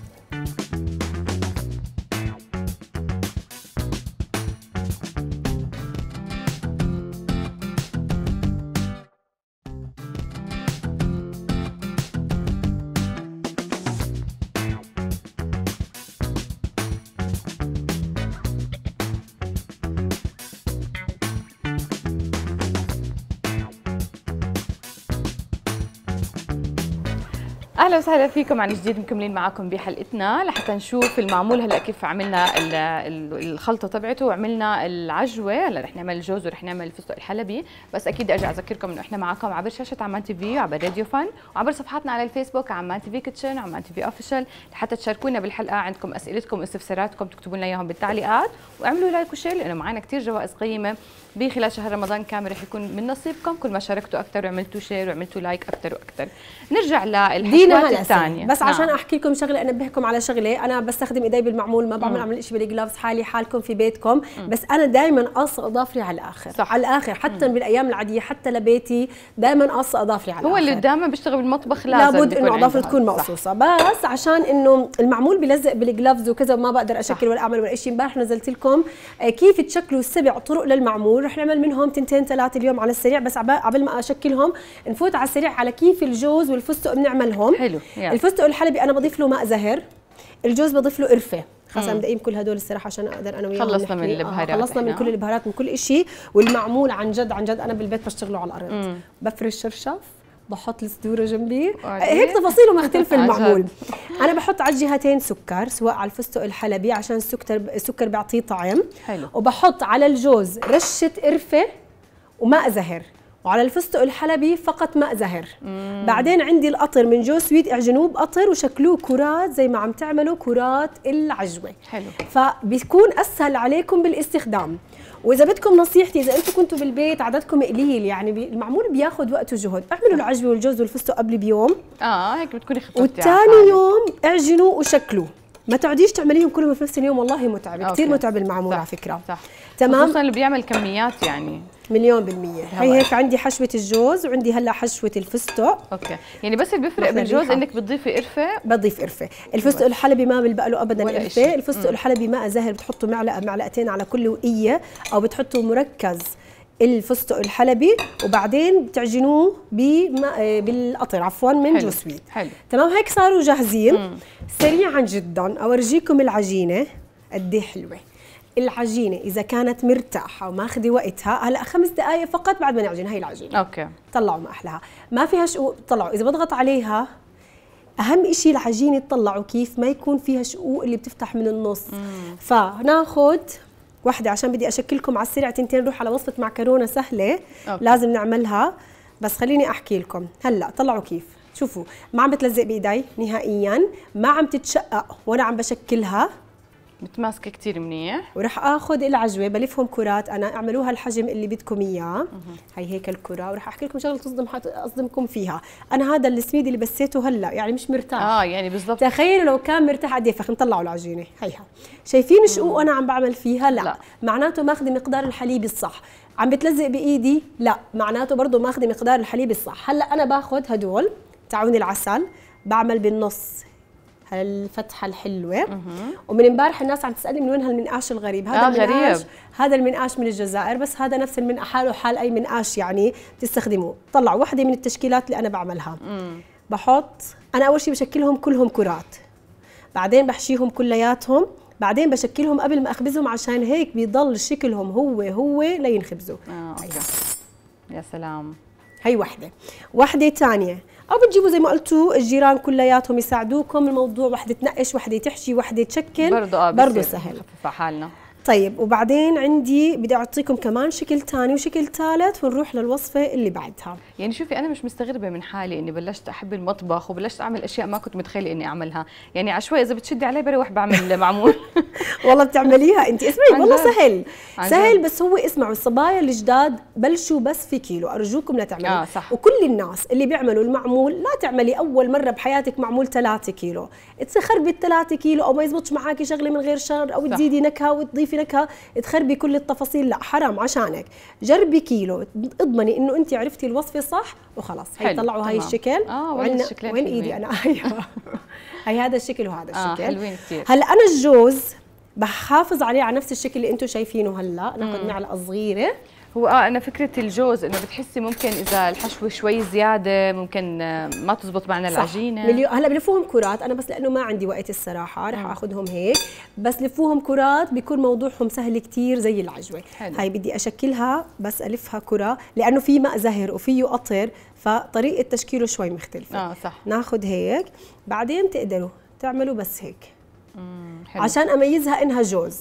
اهلا وسهلا فيكم عن جديد مكملين معكم بحلقتنا لحتى نشوف المعمول هلا كيف عملنا الخلطه تبعته وعملنا العجوه هلا رح نعمل الجوز ورح نعمل الفستق الحلبي بس اكيد ارجع اذكركم انه احنا معكم عبر شاشه عمان تي في وعبر راديو فن وعبر صفحاتنا على الفيسبوك عمان تي في كيتشن وعمان تي في اوفيشال لحتى تشاركونا بالحلقه عندكم اسئلتكم واستفساراتكم تكتبوا لنا اياهم بالتعليقات واعملوا لايك وشير لانه معنا كثير جوائز قيمه بخلال شهر رمضان كامل رح يكون من نصيبكم كل ما شاركتوا اكثر وعملتوا شير وعملتوا لايك اكثر واكثر نرجع للحشوات الحاجات الثانيه بس نعم. عشان احكي لكم شغله انبهكم على شغله انا بستخدم ايدي بالمعمول ما بعمل اعمل شيء بالجلافز حالي حالكم في بيتكم م. بس انا دائما قص اظافري على الاخر صح. على الاخر حتى م. بالايام العاديه حتى لبيتي دائما قص اظافري على الاخر هو اللي دائما بيشتغل بالمطبخ لازم لابد انه اظافره تكون مقصوصه بس عشان انه المعمول بلزق بالجلافز وكذا وما بقدر اشكل ولا اعمل ولا شيء امبارح نزلت لكم آه، كيف تشكلوا السبع طرق للمعمول رح نعمل منهم تنتين ثلاثه اليوم على السريع بس قبل ما اشكلهم نفوت على السريع على كيف الجوز والفستق بنعملهم حلو. حلو يعني. الفستق الحلبي انا بضيف له ماء زهر الجوز بضيف له قرفه خلاص بدي بدقيم كل هدول الصراحه عشان اقدر انا وياهم خلصنا من البهارات آه خلصنا من كل البهارات من كل شيء والمعمول عن جد عن جد انا بالبيت بشتغله على الارض مم. بفرش شرشف بحط الصدورة جنبي هيك تفاصيله مختلفة المعمول أنا بحط على الجهتين سكر سواء على الفستق الحلبي عشان السكر السكر بيعطيه طعم حلو. وبحط على الجوز رشة قرفة وماء زهر وعلى الفستق الحلبي فقط زهر مم. بعدين عندي القطر من جو سويت اعجنوه بقطر وشكلوه كرات زي ما عم تعملوا كرات العجوه حلو فبيكون اسهل عليكم بالاستخدام واذا بدكم نصيحتي اذا انتم كنتوا بالبيت عددكم قليل يعني بي المعمول بياخذ وقت وجهد اعملوا العجوه والجوز والفستق قبل بيوم اه هيك بتكوني خففتي والثاني يوم اعجنوه وشكلوه ما تقعديش تعمليهم كلهم في نفس اليوم والله متعب كثير متعب المعمول صح. على فكره صح. تمام خصوصا اللي بيعمل كميات يعني مليون بالمية هي هيك عندي حشوة الجوز وعندي هلا حشوة الفستق اوكي يعني بس اللي بيفرق بالجوز انك بتضيفي قرفة بضيف قرفة الفستق الحلبي ما له ابدا قرفة الفستق الحلبي ماء زاهر بتحطوا معلقة معلقتين على كل وقية او بتحطوا مركز الفستق الحلبي وبعدين بتعجنوه بالقطر عفوا من جوسويت حلو تمام هيك صاروا جاهزين مم. سريعا جدا اورجيكم العجينه قد حلوه العجينه اذا كانت مرتاحه وماخذه وقتها هلا خمس دقائق فقط بعد ما نعجن هي العجينه اوكي طلعوا ما احلاها ما فيها شقوق طلعوا اذا بضغط عليها اهم شيء العجينه تطلعوا كيف ما يكون فيها شقوق اللي بتفتح من النص مم. فناخذ وحده عشان بدي اشكلكم على السريع تنتين نروح على وصفه معكرونه سهله أوكي. لازم نعملها بس خليني احكي لكم هلا طلعوا كيف شوفوا ما عم بتلزق بايدي نهائيا ما عم تتشقق وانا عم بشكلها متماسكه كثير منيح وراح اخذ العجوه بلفهم كرات انا اعملوها الحجم اللي بدكم اياه هي هيك الكره وراح احكي لكم شغله تصدم اصدمكم فيها انا هذا السميد اللي بسيته هلا يعني مش مرتاح اه يعني بالضبط تخيلوا لو كان مرتاح قد ايه فخلينا نطلعوا العجينه هيها شايفين شقوق انا عم بعمل فيها لا, لا. معناته ماخذه مقدار الحليب الصح عم بتلزق بايدي لا معناته برضه ماخذه مقدار الحليب الصح هلا انا باخذ هدول تاعون العسل بعمل بالنص هالفتحه الحلوه ومن امبارح الناس عم تسالني من وين هالمنقاش الغريب هذا آه المنقاش غريب. هذا المنقاش من الجزائر بس هذا نفس المنقاش حاله حال اي منقاش يعني بتستخدموه طلع وحده من التشكيلات اللي انا بعملها مم. بحط انا اول شيء بشكلهم كلهم كرات بعدين بحشيهم كلياتهم بعدين بشكلهم قبل ما اخبزهم عشان هيك بيضل شكلهم هو هو لينخبزوا آه. يا سلام هي وحده وحده ثانيه او بتجيبوا زي ما قلتوا الجيران كلياتهم يساعدوكم الموضوع وحده تنقش وحده تحشي وحده تشكل برضه اه برضه سهل حالنا طيب وبعدين عندي بدي اعطيكم كمان شكل ثاني وشكل ثالث ونروح للوصفه اللي بعدها يعني شوفي انا مش مستغربه من حالي اني بلشت احب المطبخ وبلشت اعمل اشياء ما كنت متخيله اني اعملها يعني عشوائي اذا بتشدي علي بروح بعمل معمول والله بتعمليها انت اسمعي والله سهل سهل بس هو اسمعوا الصبايا الجداد بلشوا بس في كيلو ارجوكم لا تعملوا آه صح. وكل الناس اللي بيعملوا المعمول لا تعملي اول مره بحياتك معمول 3 كيلو تخربي ال 3 كيلو او ما يزبطش معك شغله من غير شر او تزيدي نكهه وتضيفي في نكهه تخربي كل التفاصيل لا حرام عشانك جربي كيلو اضمني انه انت عرفتي الوصفه صح وخلاص حيطلعوا هاي الشكل اه وين وين ايدي انا أيوه. هي هذا الشكل وهذا الشكل آه الشكل هلا انا الجوز بحافظ عليه على نفس الشكل اللي انتم شايفينه هلا ناخذ معلقه صغيره هو اه انا فكره الجوز انه بتحسي ممكن اذا الحشوه شوي زياده ممكن آه، ما تزبط معنا العجينه مليو... هلا بلفوهم كرات انا بس لانه ما عندي وقت الصراحه رح نعم. اخذهم هيك بس لفوهم كرات بيكون موضوعهم سهل كثير زي العجوه حلو. هاي بدي اشكلها بس الفها كره لانه في ماء زهر وفيه قطر فطريقه تشكيله شوي مختلفه اه صح ناخذ هيك بعدين تقدروا تعملوا بس هيك حلو. عشان اميزها انها جوز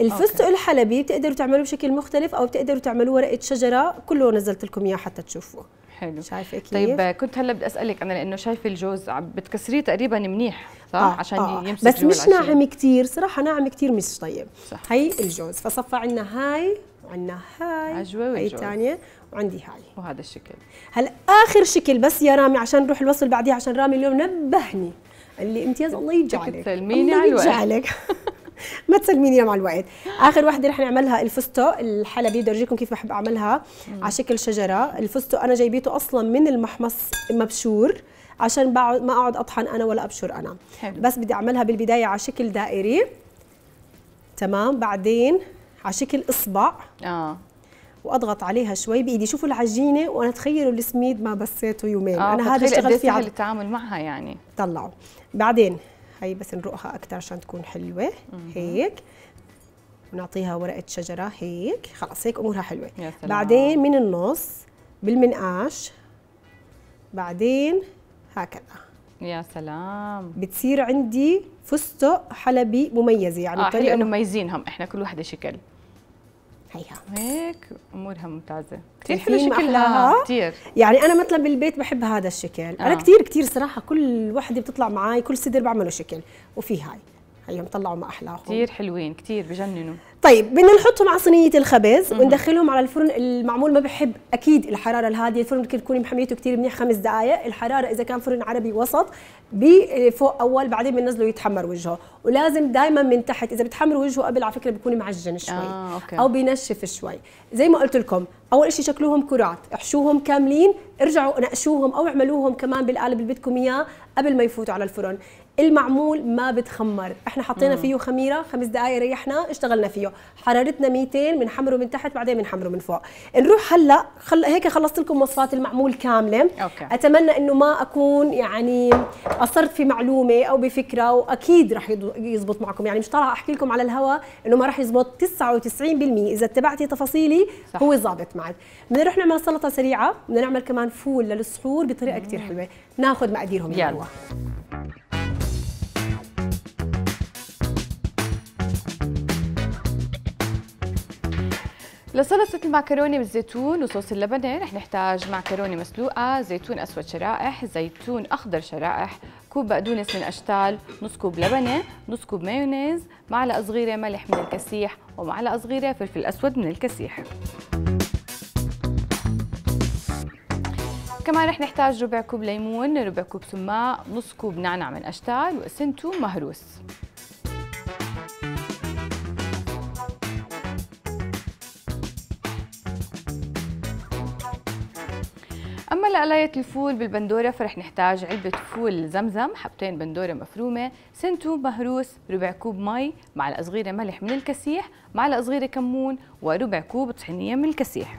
الفستق الحلبي بتقدروا تعملوه بشكل مختلف او بتقدروا تعملوه ورقه شجره كله نزلت لكم اياه حتى تشوفوه حلو شايفه كيف طيب كنت هلا بدي اسالك انا لانه شايفه الجوز بتكسريه تقريبا منيح صح آه عشان آه, آه. يمسك بس مش ناعم كثير صراحه ناعم كثير مش طيب صح. هي الجوز فصفى عندنا هاي وعندنا هاي عجوه هاي الثانيه وعندي هاي وهذا الشكل هلا اخر شكل بس يا رامي عشان نروح الوصل بعديها عشان رامي اليوم نبهني قال لي امتياز الله يجعلك الله يجعلك ما تسلميني مع الوقت اخر وحده رح نعملها الفستق الحلبي بدي اورجيكم كيف بحب اعملها على شكل شجره الفستق انا جايبيته اصلا من المحمص مبشور عشان ما اقعد اطحن انا ولا ابشر انا حلو. بس بدي اعملها بالبدايه على شكل دائري تمام بعدين على شكل اصبع اه واضغط عليها شوي بايدي شوفوا العجينه وانا تخيلوا السميد ما بسيته يومين آه انا هذا اشتغلت فيه التعامل معها يعني طلعوا بعدين هي بس نرقها اكثر عشان تكون حلوه هيك ونعطيها ورقه شجره هيك خلص هيك امورها حلوه يا سلام. بعدين من النص بالمنقاش بعدين هكذا يا سلام بتصير عندي فستق حلبي مميزه يعني آه طريقه انه مميزينهم احنا كل وحده شكل هيها هيك امورها ممتازه كثير حلو شكلها كثير يعني انا مثلا بالبيت بحب هذا الشكل آه. انا كثير كثير صراحه كل وحده بتطلع معي كل صدر بعمله شكل وفي هاي هي مطلعوا ما احلاهم كثير حلوين كثير بجننوا طيب بدنا نحطهم على صينيه الخبز وندخلهم على الفرن المعمول ما بحب اكيد الحراره الهاديه الفرن ممكن تكون محميته كثير منيح خمس دقائق الحراره اذا كان فرن عربي وسط بفوق اول بعدين بننزله يتحمر وجهه ولازم دائما من تحت اذا بتحمر وجهه قبل على فكره بيكون معجن شوي آه، أوكي. او بينشف شوي زي ما قلت لكم اول شيء شكلوهم كرات احشوهم كاملين ارجعوا نقشوهم او اعملوهم كمان بالقالب اللي بدكم اياه قبل ما يفوتوا على الفرن المعمول ما بتخمر احنا حطينا فيه خميره خمس دقائق ريحنا اشتغلنا فيه حرارتنا 200 بنحمره من تحت بعدين بنحمره من فوق نروح هلا خل... هيك خلصت لكم وصفات المعمول كامله أوكي. اتمنى انه ما اكون يعني قصرت في معلومه او بفكره واكيد رح يزبط معكم يعني مش طالعه احكي لكم على الهواء انه ما رح يزبط 99% اذا اتبعتي تفاصيلي صح. هو ظابط معك بدنا نروح نعمل سلطه سريعه بدنا نعمل كمان فول للسحور بطريقه كثير حلوه ناخذ مقاديرهم يلا لصلصة المعكرونة بالزيتون وصوص اللبنة رح نحتاج معكرونة مسلوقة، زيتون أسود شرائح، زيتون أخضر شرائح، كوب بقدونس من أشتال، نص كوب لبنة، نص كوب مايونيز، معلقة صغيرة ملح من الكسيح ومعلقة صغيرة فلفل أسود من الكسيح. كمان رح نحتاج ربع كوب ليمون، ربع كوب سماق، نص كوب نعنع من أشتال وسنتو مهروس. أما لقلاية الفول بالبندورة فرح نحتاج علبة فول زمزم حبتين بندورة مفرومة سنتوب مهروس ربع كوب مي معلقة صغيرة ملح من الكسيح معلقة صغيرة كمون وربع كوب طحينية من الكسيح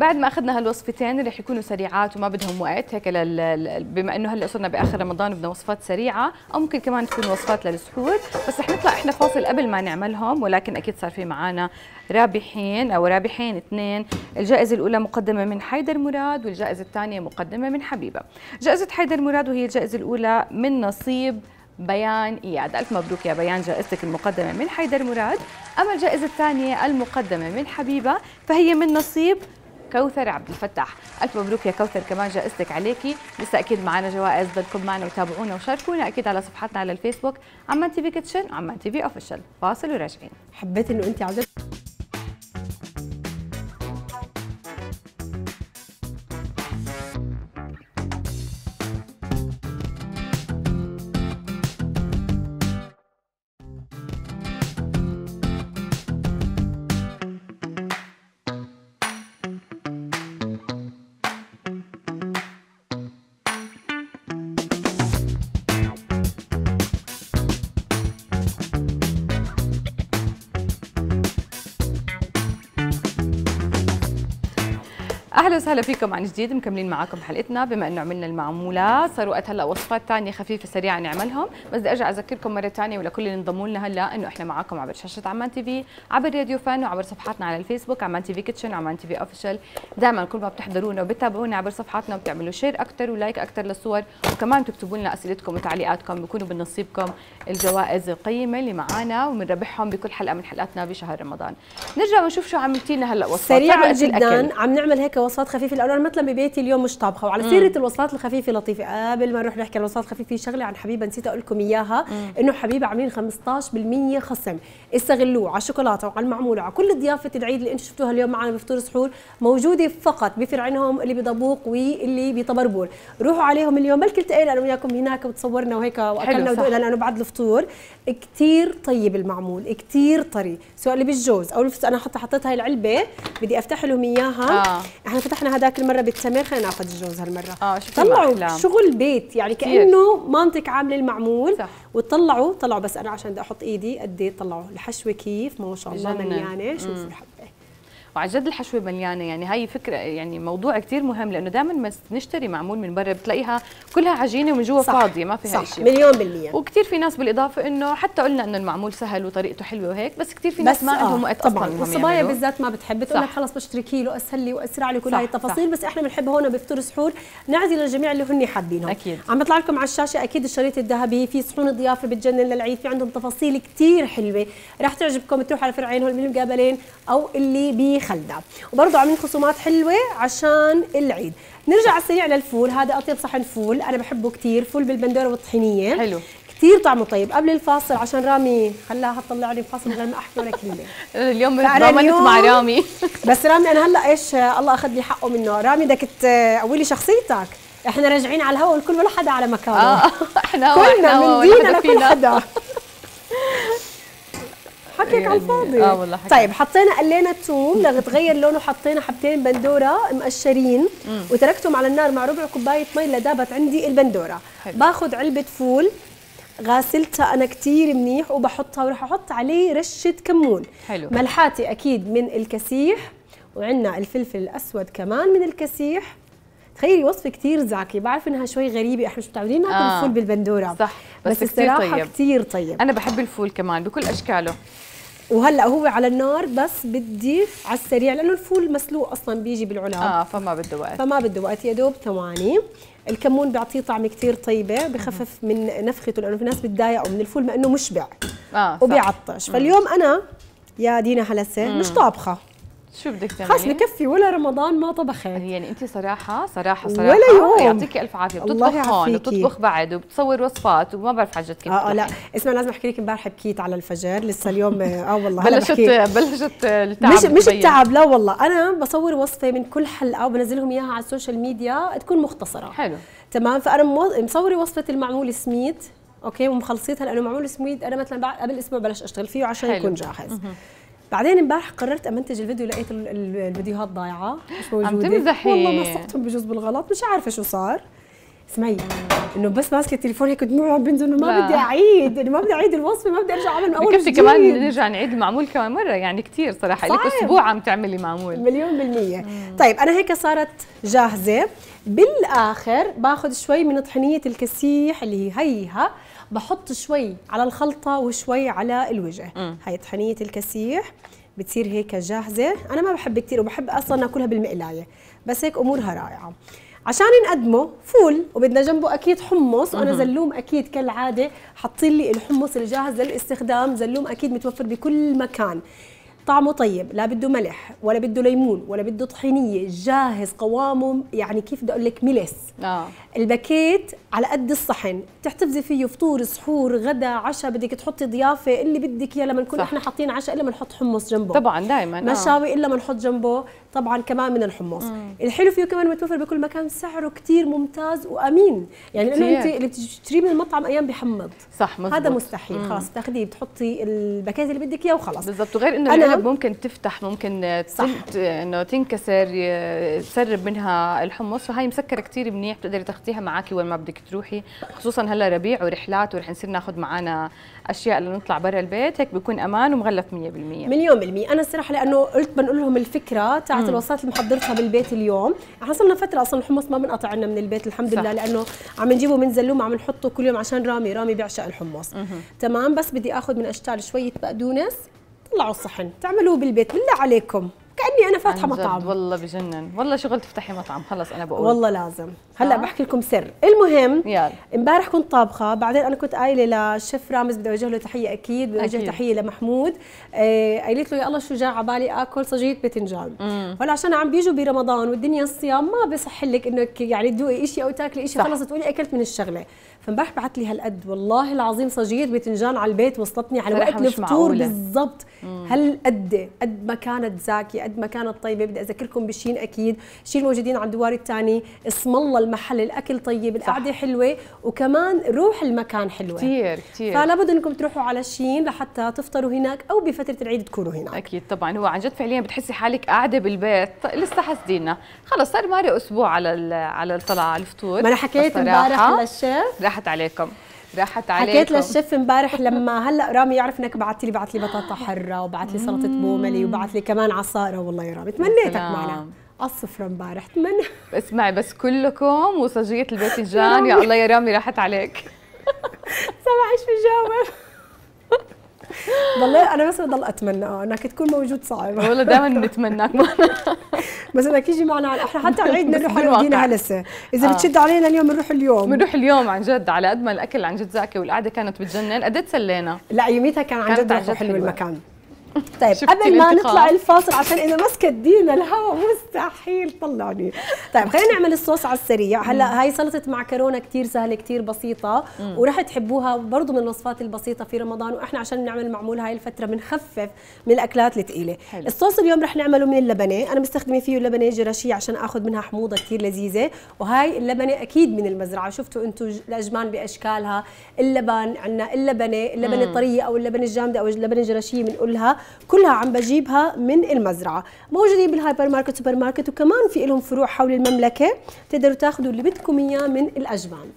بعد ما اخذنا هالوصفتين رح يكونوا سريعات وما بدهم وقت هيك لل... بما انه هلا صرنا باخر رمضان بدنا وصفات سريعه او ممكن كمان تكون وصفات للسحور بس رح نطلع احنا فاصل قبل ما نعملهم ولكن اكيد صار في معانا رابحين او رابحين اثنين الجائزه الاولى مقدمه من حيدر مراد والجائزه الثانيه مقدمه من حبيبه جائزه حيدر مراد وهي الجائزه الاولى من نصيب بيان اياد الف مبروك يا بيان جائزتك المقدمه من حيدر مراد اما الجائزه الثانيه المقدمه من حبيبه فهي من نصيب كوثر عبد الفتاح الف مبروك يا كوثر كمان جائزتك عليكي لسه اكيد معنا جوائز بدكم معنا وتابعونا وشاركونا اكيد على صفحتنا على الفيسبوك عمان تي في كيتشن وعمان تي في اوفيشال فاصل وراجعين حبيت انه انت عجبتك وسهلا فيكم عن جديد مكملين معاكم حلقتنا بما انه عملنا المعمولات صار وقت هلا وصفات ثانيه خفيفه سريعه نعملهم بس بدي ارجع اذكركم مره ثانيه ولكل اللي انضموا لنا هلا انه احنا معاكم عبر شاشه عمان تي في عبر راديو فان وعبر صفحاتنا على الفيسبوك عمان تي في كيتشن عمان تي في اوفيشال دائما كل ما بتحضرونا وبتتابعونا عبر صفحاتنا وبتعملوا شير اكثر ولايك اكثر للصور وكمان بتكتبوا لنا اسئلتكم وتعليقاتكم بكونوا من نصيبكم الجوائز القيمه اللي معانا وبنربحهم بكل حلقه من حلقاتنا بشهر رمضان نرجع ونشوف شو عملتي لنا هلا وصفات سريعه جدا عم نعمل هيك وصفات الخفيفه لانه انا مثلا ببيتي اليوم مش طابخه وعلى سيره الوصفات الخفيفه لطيفه قبل ما نروح نحكي عن الوصفات الخفيفه شغله عن حبيبه نسيت اقول لكم اياها انه حبيبه عاملين 15% خصم استغلوه على الشوكولاته وعلى المعموله وعلى كل ضيافه العيد اللي انتم شفتوها اليوم معنا بفطور سحور موجوده فقط بفرعينهم اللي بضبوق واللي بطبربور روحوا عليهم اليوم بلكي التقينا انا وياكم هناك وتصورنا وهيك واكلنا ودقنا لانه بعد الفطور كثير طيب المعمول كثير طري سواء اللي بالجوز او انا حتى حطيت هاي العلبه بدي افتح لهم اياها آه. احنا فتحنا احنا هذاك المره بالتمر خلينا ناخذ الجوز هالمره اه طلعوا شغل بيت يعني كانه مامتك عامله المعمول صح. وطلعوا طلعوا بس انا عشان بدي احط ايدي قد ايه طلعوا الحشوه كيف ما شاء الله مليانه شوفوا الحبه وعن جد الحشوه مليانه يعني هاي فكره يعني موضوع كثير مهم لانه دائما ما نشتري معمول من برا بتلاقيها كلها عجينه ومن جوا فاضيه ما فيها شيء مليون بالمية وكثير في ناس بالاضافه انه حتى قلنا انه المعمول سهل وطريقته حلوه وهيك بس كثير في ناس ما آه عندهم وقت اصلا والصبايا بالذات ما بتحب تقول لك خلص بشتري كيلو اسهل لي واسرع لي كل هاي التفاصيل بس احنا بنحب هون بفطور سحور نعزي للجميع اللي هن حابينهم اكيد عم بطلع لكم على الشاشه اكيد الشريط الذهبي في صحون ضيافه بتجنن للعيد في عندهم تفاصيل كثير حلوه رح تعجبكم تروحوا على فرعين هول بالمقابلين او اللي بي خلدة وبرضه عاملين خصومات حلوه عشان العيد نرجع على السريع للفول هذا اطيب صحن فول انا بحبه كثير فول بالبندوره والطحينيه حلو كثير طعمه طيب قبل الفاصل عشان رامي خلاها تطلع لي فاصل لما احكي ولا كلمه اليوم ضمنت مع رامي بس رامي انا هلا ايش الله اخذ لي حقه منه رامي بدك تقوي لي شخصيتك احنا راجعين على الهواء والكل ولا حدا على مكانه آه احنا كلنا من دينا لكل حدا حكيك يعني على الفاضي اه والله حكيك. طيب حطينا قلينا الثوم لتغير لونه حطينا حبتين بندوره مقشرين وتركتهم على النار مع ربع كوبايه مي لدابت عندي البندوره باخذ علبه فول غاسلتها انا كثير منيح وبحطها وراح احط عليه رشه كمون حلو ملحاتي اكيد من الكسيح وعندنا الفلفل الاسود كمان من الكسيح تخيلي وصفه كثير زاكي بعرف انها شوي غريبه احنا مش متعودين ناكل آه. الفول بالبندوره صح بس, بس الصراحه كثير طيب. طيب انا بحب الفول كمان بكل اشكاله وهلا هو على النار بس بدي على السريع لانه الفول مسلوق اصلا بيجي بالعلب اه فما بده وقت فما بده وقت يا دوب ثواني الكمون بيعطيه طعم كثير طيبه بخفف من نفخته لانه في ناس بتضايقوا من الفول ما انه مشبع اه وبيعطش فاليوم انا يا دينا هلسه مش طابخه شو بدك تعملي؟ خلص بكفي ولا رمضان ما طبخت يعني انت صراحه صراحه صراحه ولا آه، يوم يعطيكي الف عافيه بتطبخ هون وبتطبخ بعد وبتصور وصفات وما بعرف حاجات كيف اه اه لا اسمع لازم احكي لك امبارح بكيت على الفجر لسه اليوم اه, آه، والله بلشت بلشت التعب مش مش التعب لا والله انا بصور وصفه من كل حلقه وبنزلهم اياها على السوشيال ميديا تكون مختصره حلو تمام فانا مصوره وصفه المعمول سميت اوكي ومخلصيتها لانه معمول سميد انا مثلا قبل اسبوع بلش اشتغل فيه عشان يكون جاهز بعدين امبارح قررت امنتج الفيديو لقيت الفيديوهات ضايعه مش موجوده عم تمزحي والله مسحتهم بجوز بالغلط مش عارفه شو صار اسمعي انه بس ماسكه التليفون هيك دموع عم بينزل انه ما بدي اعيد انه ما بدي اعيد الوصفه ما بدي ارجع اعمل من اول كنت كمان نرجع نعيد المعمول كمان مره يعني كثير صراحه لك اسبوع عم تعملي معمول مليون بالميه مم. طيب انا هيك صارت جاهزه بالاخر باخذ شوي من طحينيه الكسيح اللي هي هيها بحط شوي على الخلطه وشوي على الوجه مم. هاي طحينيه الكسيح بتصير هيك جاهزه انا ما بحب كثير وبحب اصلا اكلها بالمقلايه بس هيك امورها رائعه عشان نقدمه فول وبدنا جنبه اكيد حمص وانا زلوم اكيد كالعاده حاطين لي الحمص الجاهز للاستخدام زلوم اكيد متوفر بكل مكان طعمه طيب لا بده ملح ولا بده ليمون ولا بده طحينيه جاهز قوامه يعني كيف بدي اقول لك ملس آه. الباكيت على قد الصحن تحتفظي فيه فطور سحور غدا عشاء بدك تحطي ضيافه اللي بدك اياه لما نكون احنا حاطين عشاء الا ما نحط حمص جنبه طبعا دائما آه. مشاوي الا ما نحط جنبه طبعا كمان من الحمص مم. الحلو فيه كمان متوفر بكل مكان سعره كثير ممتاز وامين يعني لانه انت اللي بتشتريه من المطعم ايام بحمض صح مزبوط. هذا مستحيل خلاص تاخذيه بتحطي الباكيت اللي بدك اياه وخلاص بالضبط وغير انه أنا... ممكن تفتح ممكن صح. انه تنكسر تسرب منها الحمص فهي مسكره كثير منيح بتقدري تاخذي تاخذيها معك وين ما بدك تروحي خصوصا هلا ربيع ورحلات ورح نصير ناخذ معنا اشياء لنطلع برا البيت هيك بيكون امان ومغلف 100% مليون بالمية انا الصراحه لانه قلت بنقول لهم الفكره تاعت الوصفات اللي محضرتها بالبيت اليوم احنا صرنا فتره اصلا الحمص ما بنقطع عنا من البيت الحمد صح. لله لانه عم نجيبه من زلوم عم نحطه كل يوم عشان رامي رامي بيعشق الحمص تمام بس بدي اخذ من اشتال شويه بقدونس طلعوا الصحن تعملوه بالبيت بالله عليكم كاني انا فاتحه مطعم والله بجنن والله شغل تفتحي مطعم خلص انا بقول والله لازم هلا بحكي لكم سر المهم امبارح كنت طابخه بعدين انا كنت قايله للشيف رامز بدي اوجه له تحيه اكيد بدي اوجه تحيه لمحمود آه، قايلت له يا الله شو جاء على بالي اكل صجيه باذنجان ولا عشان عم بيجوا برمضان والدنيا الصيام ما بصح لك انك يعني تدوقي شيء او تاكلي شيء خلص تقولي اكلت من الشغله فامبارح بعت لي هالقد والله العظيم صجيه باذنجان على البيت وصلتني على وقت الفطور بالضبط هالقد قد ما كانت زاكيه قد ما كانت طيبه بدي اذكركم بشيء اكيد الشيء الموجودين على الدوار الثاني اسم الله المحل الاكل طيب القعده حلوه وكمان روح المكان حلوه كثير كثير فلا بد انكم تروحوا على الشين لحتى تفطروا هناك او بفتره العيد تكونوا هناك اكيد طبعا هو عن جد فعليا بتحسي حالك قاعده بالبيت لسه حاسدينا خلص صار ماري اسبوع على على الطلعه على الفطور ما انا حكيت امبارح للشيف راحت عليكم راحت عليكم حكيت للشيف امبارح لما هلا رامي يعرف انك بعثت لي بعثت لي بطاطا حره وبعثت لي سلطه بوملي وبعثت لي كمان عصاره والله يا رامي تمنيتك معنا الصفر امبارح تمنى اسمعي بس كلكم وصجيه الباذنجان يا الله يا رامي راحت عليك سامع ايش بجاوب والله انا بس بضل اتمنى آه، انك تكون موجود صعب والله دائما بنتمناك بس انك يجي معنا على احنا حتى على العيد بنروح على مدينه هلسه اذا آه. بتشد علينا اليوم بنروح اليوم بنروح اليوم عن جد على قد ما الاكل عن جد زاكي والقعده كانت بتجنن قد إيه سلينا لا يوميتها كان عن جد حلو المكان طيب قبل ما نطلع الفاصل عشان اذا مسكت دينا الهواء مستحيل طلعني طيب خلينا نعمل الصوص على السريع هلا هاي سلطه معكرونه كثير سهله كثير بسيطه وراح تحبوها برضه من الوصفات البسيطه في رمضان واحنا عشان نعمل معمول هاي الفتره بنخفف من الاكلات الثقيله الصوص اليوم رح نعمله من اللبنه انا مستخدمه فيه لبنه جرشيه عشان اخذ منها حموضه كثير لذيذه وهاي اللبنه اكيد من المزرعه شفتوا انتم الاجمان باشكالها اللبن عندنا اللبنه اللبنه الطريه او اللبنه الجامده او اللبنه الجرشيه بنقولها كلها عم بجيبها من المزرعه موجودين بالهايبر ماركت سوبر ماركت وكمان في لهم فروع حول المملكه تقدروا تاخذوا اللي بدكم اياه من الاجبان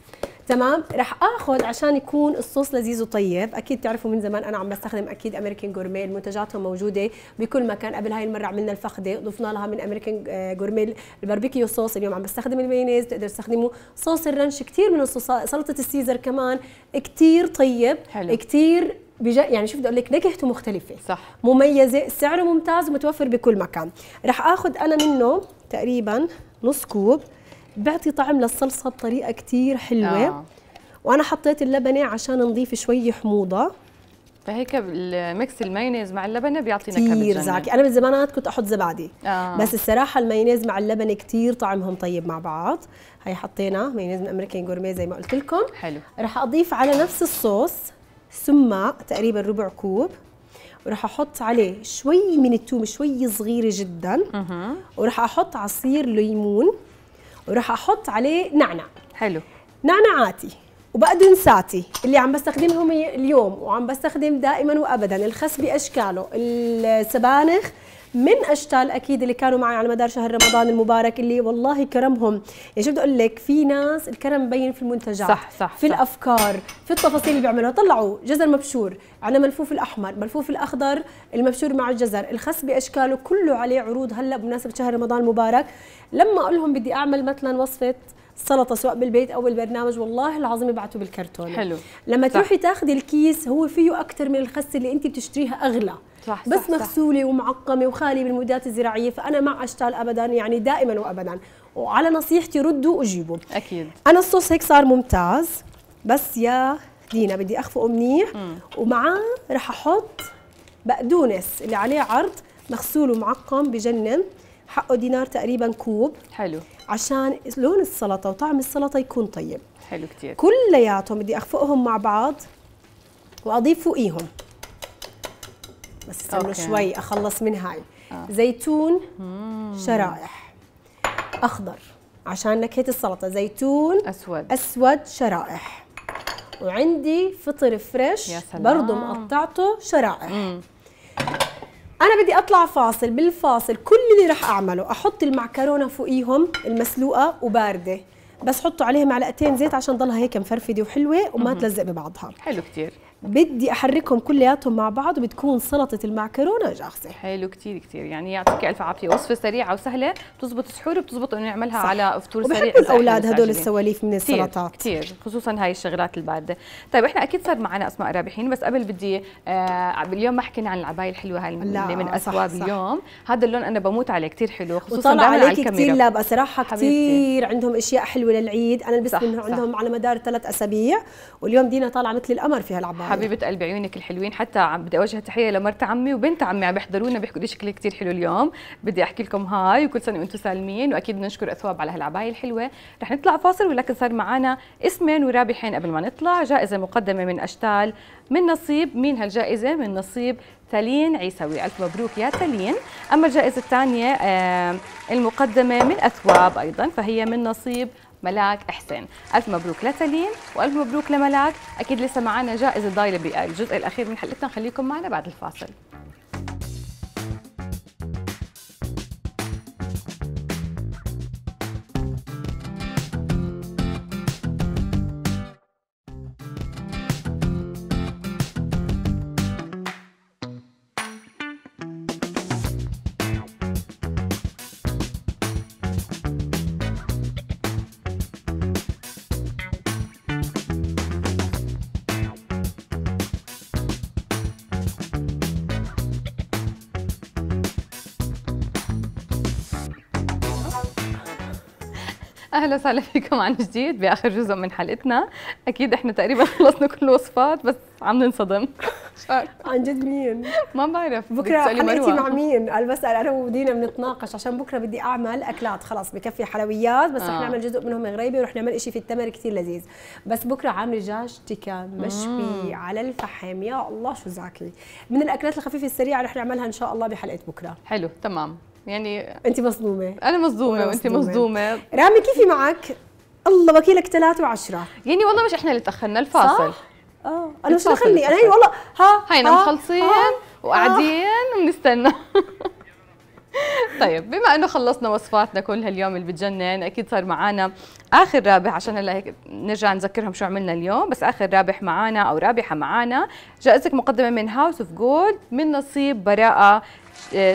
تمام رح اخذ عشان يكون الصوص لذيذ وطيب اكيد تعرفوا من زمان انا عم بستخدم اكيد امريكان جورميه منتجاتهم موجوده بكل مكان قبل هاي المره عملنا الفخده ضفنا لها من امريكان جورميه آه، الباربيكيو صوص اليوم عم بستخدم المايونيز تقدر تستخدموا صوص الرنش كثير من الصوصات سلطه السيزر كمان كثير طيب حلو. كثير بجا يعني شوف بدي اقول لك نكهته مختلفه صح مميزه سعره ممتاز متوفر بكل مكان رح اخذ انا منه تقريبا نص كوب بيعطي طعم للصلصه بطريقه كثير حلوه آه. وانا حطيت اللبنه عشان نضيف شوي حموضه فهيك الميكس المايونيز مع اللبنه بيعطي نكهه كثير زاكي انا من زمانات كنت احط زبادي آه. بس الصراحه المايونيز مع اللبنه كثير طعمهم طيب مع بعض هي حطينا مايونيز من امريكان جورميه زي ما قلت لكم حلو رح اضيف على نفس الصوص ثم تقريبا ربع كوب وراح احط عليه شوي من الثوم شوي صغيره جدا وراح احط عصير ليمون وراح احط عليه نعناع حلو نعناعاتي وبقدونساتي اللي عم بستخدمهم اليوم وعم بستخدم دائما وابدا الخس باشكاله السبانخ من اشتال اكيد اللي كانوا معي على مدار شهر رمضان المبارك اللي والله كرمهم يعني شو بدي اقول لك في ناس الكرم مبين في المنتجات صح صح في صح الافكار في التفاصيل اللي بيعملوها طلعوا جزر مبشور على ملفوف الاحمر ملفوف الاخضر المبشور مع الجزر الخس باشكاله كله عليه عروض هلا بمناسبه شهر رمضان المبارك لما اقول لهم بدي اعمل مثلا وصفه سلطه سواء بالبيت او بالبرنامج والله العظيم يبعثوا بالكرتون حلو لما تروحي تاخذي الكيس هو فيه اكثر من الخس اللي انت بتشتريها اغلى صح بس صح مغسوله صح. ومعقمه وخاليه بالمدات الزراعيه فانا مع اشتال ابدا يعني دائما وابدا وعلى نصيحتي ردوا وجيبوا اكيد انا الصوص هيك صار ممتاز بس يا دينا بدي اخفقه منيح ومعاه رح احط بقدونس اللي عليه عرض مغسول ومعقم بجنن حقه دينار تقريبا كوب حلو عشان لون السلطه وطعم السلطه يكون طيب حلو كثير كلياتهم بدي اخفقهم مع بعض واضيف فوقيهم بس استنوا شوي اخلص من هاي آه. زيتون مم. شرائح اخضر عشان نكهه السلطه زيتون اسود اسود شرائح وعندي فطر فريش برضه مقطعته شرائح مم. انا بدي اطلع فاصل بالفاصل كل اللي راح اعمله احط المعكرونه فوقيهم المسلوقه وبارده بس حطوا عليها معلقتين زيت عشان ضلها هيك مفرفده وحلوه وما تلزق ببعضها حلو كثير بدي احركهم كلياتهم مع بعض وبتكون سلطه المعكرونه جاهزه حلو كثير كثير يعني يعطيك الف عافيه وصفه سريعه وسهله بتزبط سحور وبتزبط انه نعملها صح. على فطور سريع بحب الاولاد هدول السواليف من كتير السلطات كثير خصوصا هاي الشغلات البارده طيب احنا اكيد صار معنا اسماء رابحين بس قبل بدي آه اليوم ما حكينا عن العباية الحلوه هاي اللي من اثواب اليوم هذا اللون انا بموت عليه كثير حلو خصوصا دائما على الكاميرا كثير لا بصراحه كثير عندهم اشياء حلوه للعيد انا لبست عندهم على مدار ثلاث اسابيع واليوم دينا طالعه مثل القمر في هالعباية حبيبه قلبي عيونك الحلوين حتى عم بدي اوجه تحيه لمرت عمي وبنت عمي عم يحضرونا بيحكوا لي شكلي كثير حلو اليوم بدي احكي لكم هاي وكل سنه وانتم سالمين واكيد بدنا نشكر اثواب على هالعبايه الحلوه رح نطلع فاصل ولكن صار معنا اسمين ورابحين قبل ما نطلع جائزه مقدمه من اشتال من نصيب مين هالجائزه من نصيب تالين عيسوي ألف مبروك يا تالين أما الجائزة الثانية المقدمة من أثواب أيضا فهي من نصيب ملاك حسين الف مبروك لتالين والف مبروك لملاك اكيد لسه معنا جائزه ضايله بالجزء الاخير من حلقتنا خليكم معنا بعد الفاصل اهلا وسهلا فيكم عن جديد باخر جزء من حلقتنا اكيد احنا تقريبا خلصنا كل الوصفات بس عم ننصدم عن جد مين ما بعرف بكره حلقتي مع مين قال بسال انا ودينا بنتناقش عشان بكره بدي اعمل اكلات خلاص بكفي حلويات بس آه. رح نعمل جزء منهم غريبه ورح نعمل شيء في التمر كثير لذيذ بس بكره عامله دجاج تيكا مشوي على الفحم يا الله شو زاكي من الاكلات الخفيفه السريعه رح نعملها ان شاء الله بحلقه بكره حلو تمام يعني انت مصدومه انا مصدومه وانت مصدومه رامي كيفي معك الله وكيلك و وعشرة يعني والله مش احنا اللي تاخرنا الفاصل صح؟ اه انا مش دخلني انا هي والله ها هينا نعم، مخلصين وقاعدين وبنستنى طيب بما انه خلصنا وصفاتنا كلها اليوم اللي بتجنن اكيد صار معنا اخر رابح عشان هلا هيك نرجع نذكرهم شو عملنا اليوم بس اخر رابح معنا او رابحه معنا جائزتك مقدمه من هاوس اوف جولد من نصيب براءه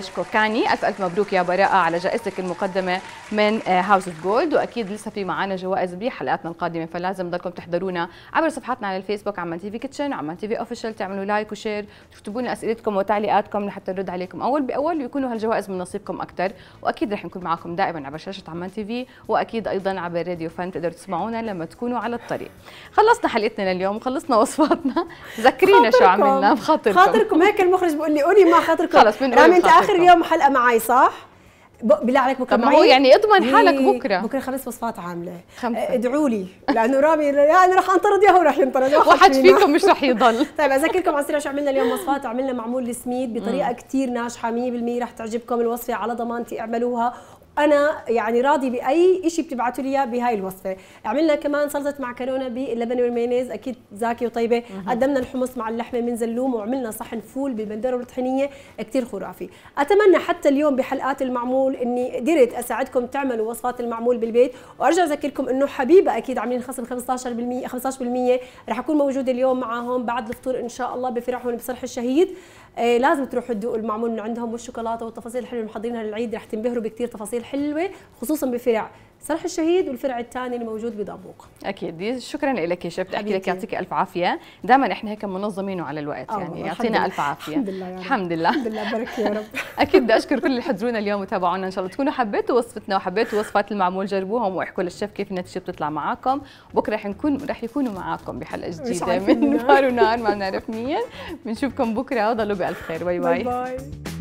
شكوكاني ألف ألف مبروك يا براءة على جائزتك المقدمة من هاوس اوف جولد وأكيد لسه في معنا جوائز بحلقاتنا القادمة فلازم تضلكم تحضرونا عبر صفحاتنا على الفيسبوك عمان تي في كيتشن وعمان تي في اوفيشال تعملوا لايك وشير تكتبوا لنا أسئلتكم وتعليقاتكم لحتى نرد عليكم أول بأول ويكونوا هالجوائز من نصيبكم أكثر وأكيد رح نكون معكم دائما عبر شاشة عمان تي في وأكيد أيضا عبر راديو فن تقدروا تسمعونا لما تكونوا على الطريق خلصنا حلقتنا لليوم خلصنا وصفاتنا ذكرينا شو عملنا بخاطركم خاطركم هيك المخرج بيقول لي قولي ما خاطركم خلص عم يعني انت اخر يوم حلقه معي صح؟ بالله عليك بكره معي هو يعني اضمن إيه، حالك بكره بكره خمس وصفات عامله خمسة. إيه، ادعوا لي لانه رامي انا رح انطرد ياهو رح ينطرد واحد فيكم مش رح يضل طيب اذكركم على شو عملنا اليوم وصفات عملنا معمول السميد بطريقه كثير ناجحه 100% رح تعجبكم الوصفه على ضمانتي اعملوها انا يعني راضي باي شيء بتبعتوا لي اياه بهاي الوصفه عملنا كمان سلطه معكرونه باللبن والمايونيز اكيد زاكيه وطيبه قدمنا الحمص مع اللحمه من زلوم وعملنا صحن فول بالبندوره والطحينيه كثير خرافي اتمنى حتى اليوم بحلقات المعمول اني قدرت اساعدكم تعملوا وصفات المعمول بالبيت وارجع اذكركم انه حبيبه اكيد عاملين خصم 15% 15% رح اكون موجوده اليوم معهم بعد الفطور ان شاء الله بفرحهم بصرح الشهيد آه، لازم تروحوا تدوقوا المعمول من عندهم والشوكولاته والتفاصيل الحلوه اللي محضرينها للعيد رح تنبهروا بكثير تفاصيل حلوه خصوصا بفرع صرح الشهيد والفرع الثاني اللي موجود بدابوق اكيد شكرا لك يا شب احكي لك يعطيك الف عافيه دائما احنا هيك منظمينه على الوقت آه، يعني يعطينا الف عافيه الحمد لله يا رب. الحمد لله الحمد لله بارك يا رب اكيد بدي اشكر كل اللي حضرونا اليوم وتابعونا ان شاء الله تكونوا حبيتوا وصفتنا وحبيتوا وصفات المعمول جربوهم واحكوا للشيف كيف النتيجه بتطلع معاكم بكره رح نكون رح يكونوا معاكم بحلقه جديده من نار ونار ما بنعرف مين بنشوفكم بكره وضلوا بالف خير باي باي, باي, باي.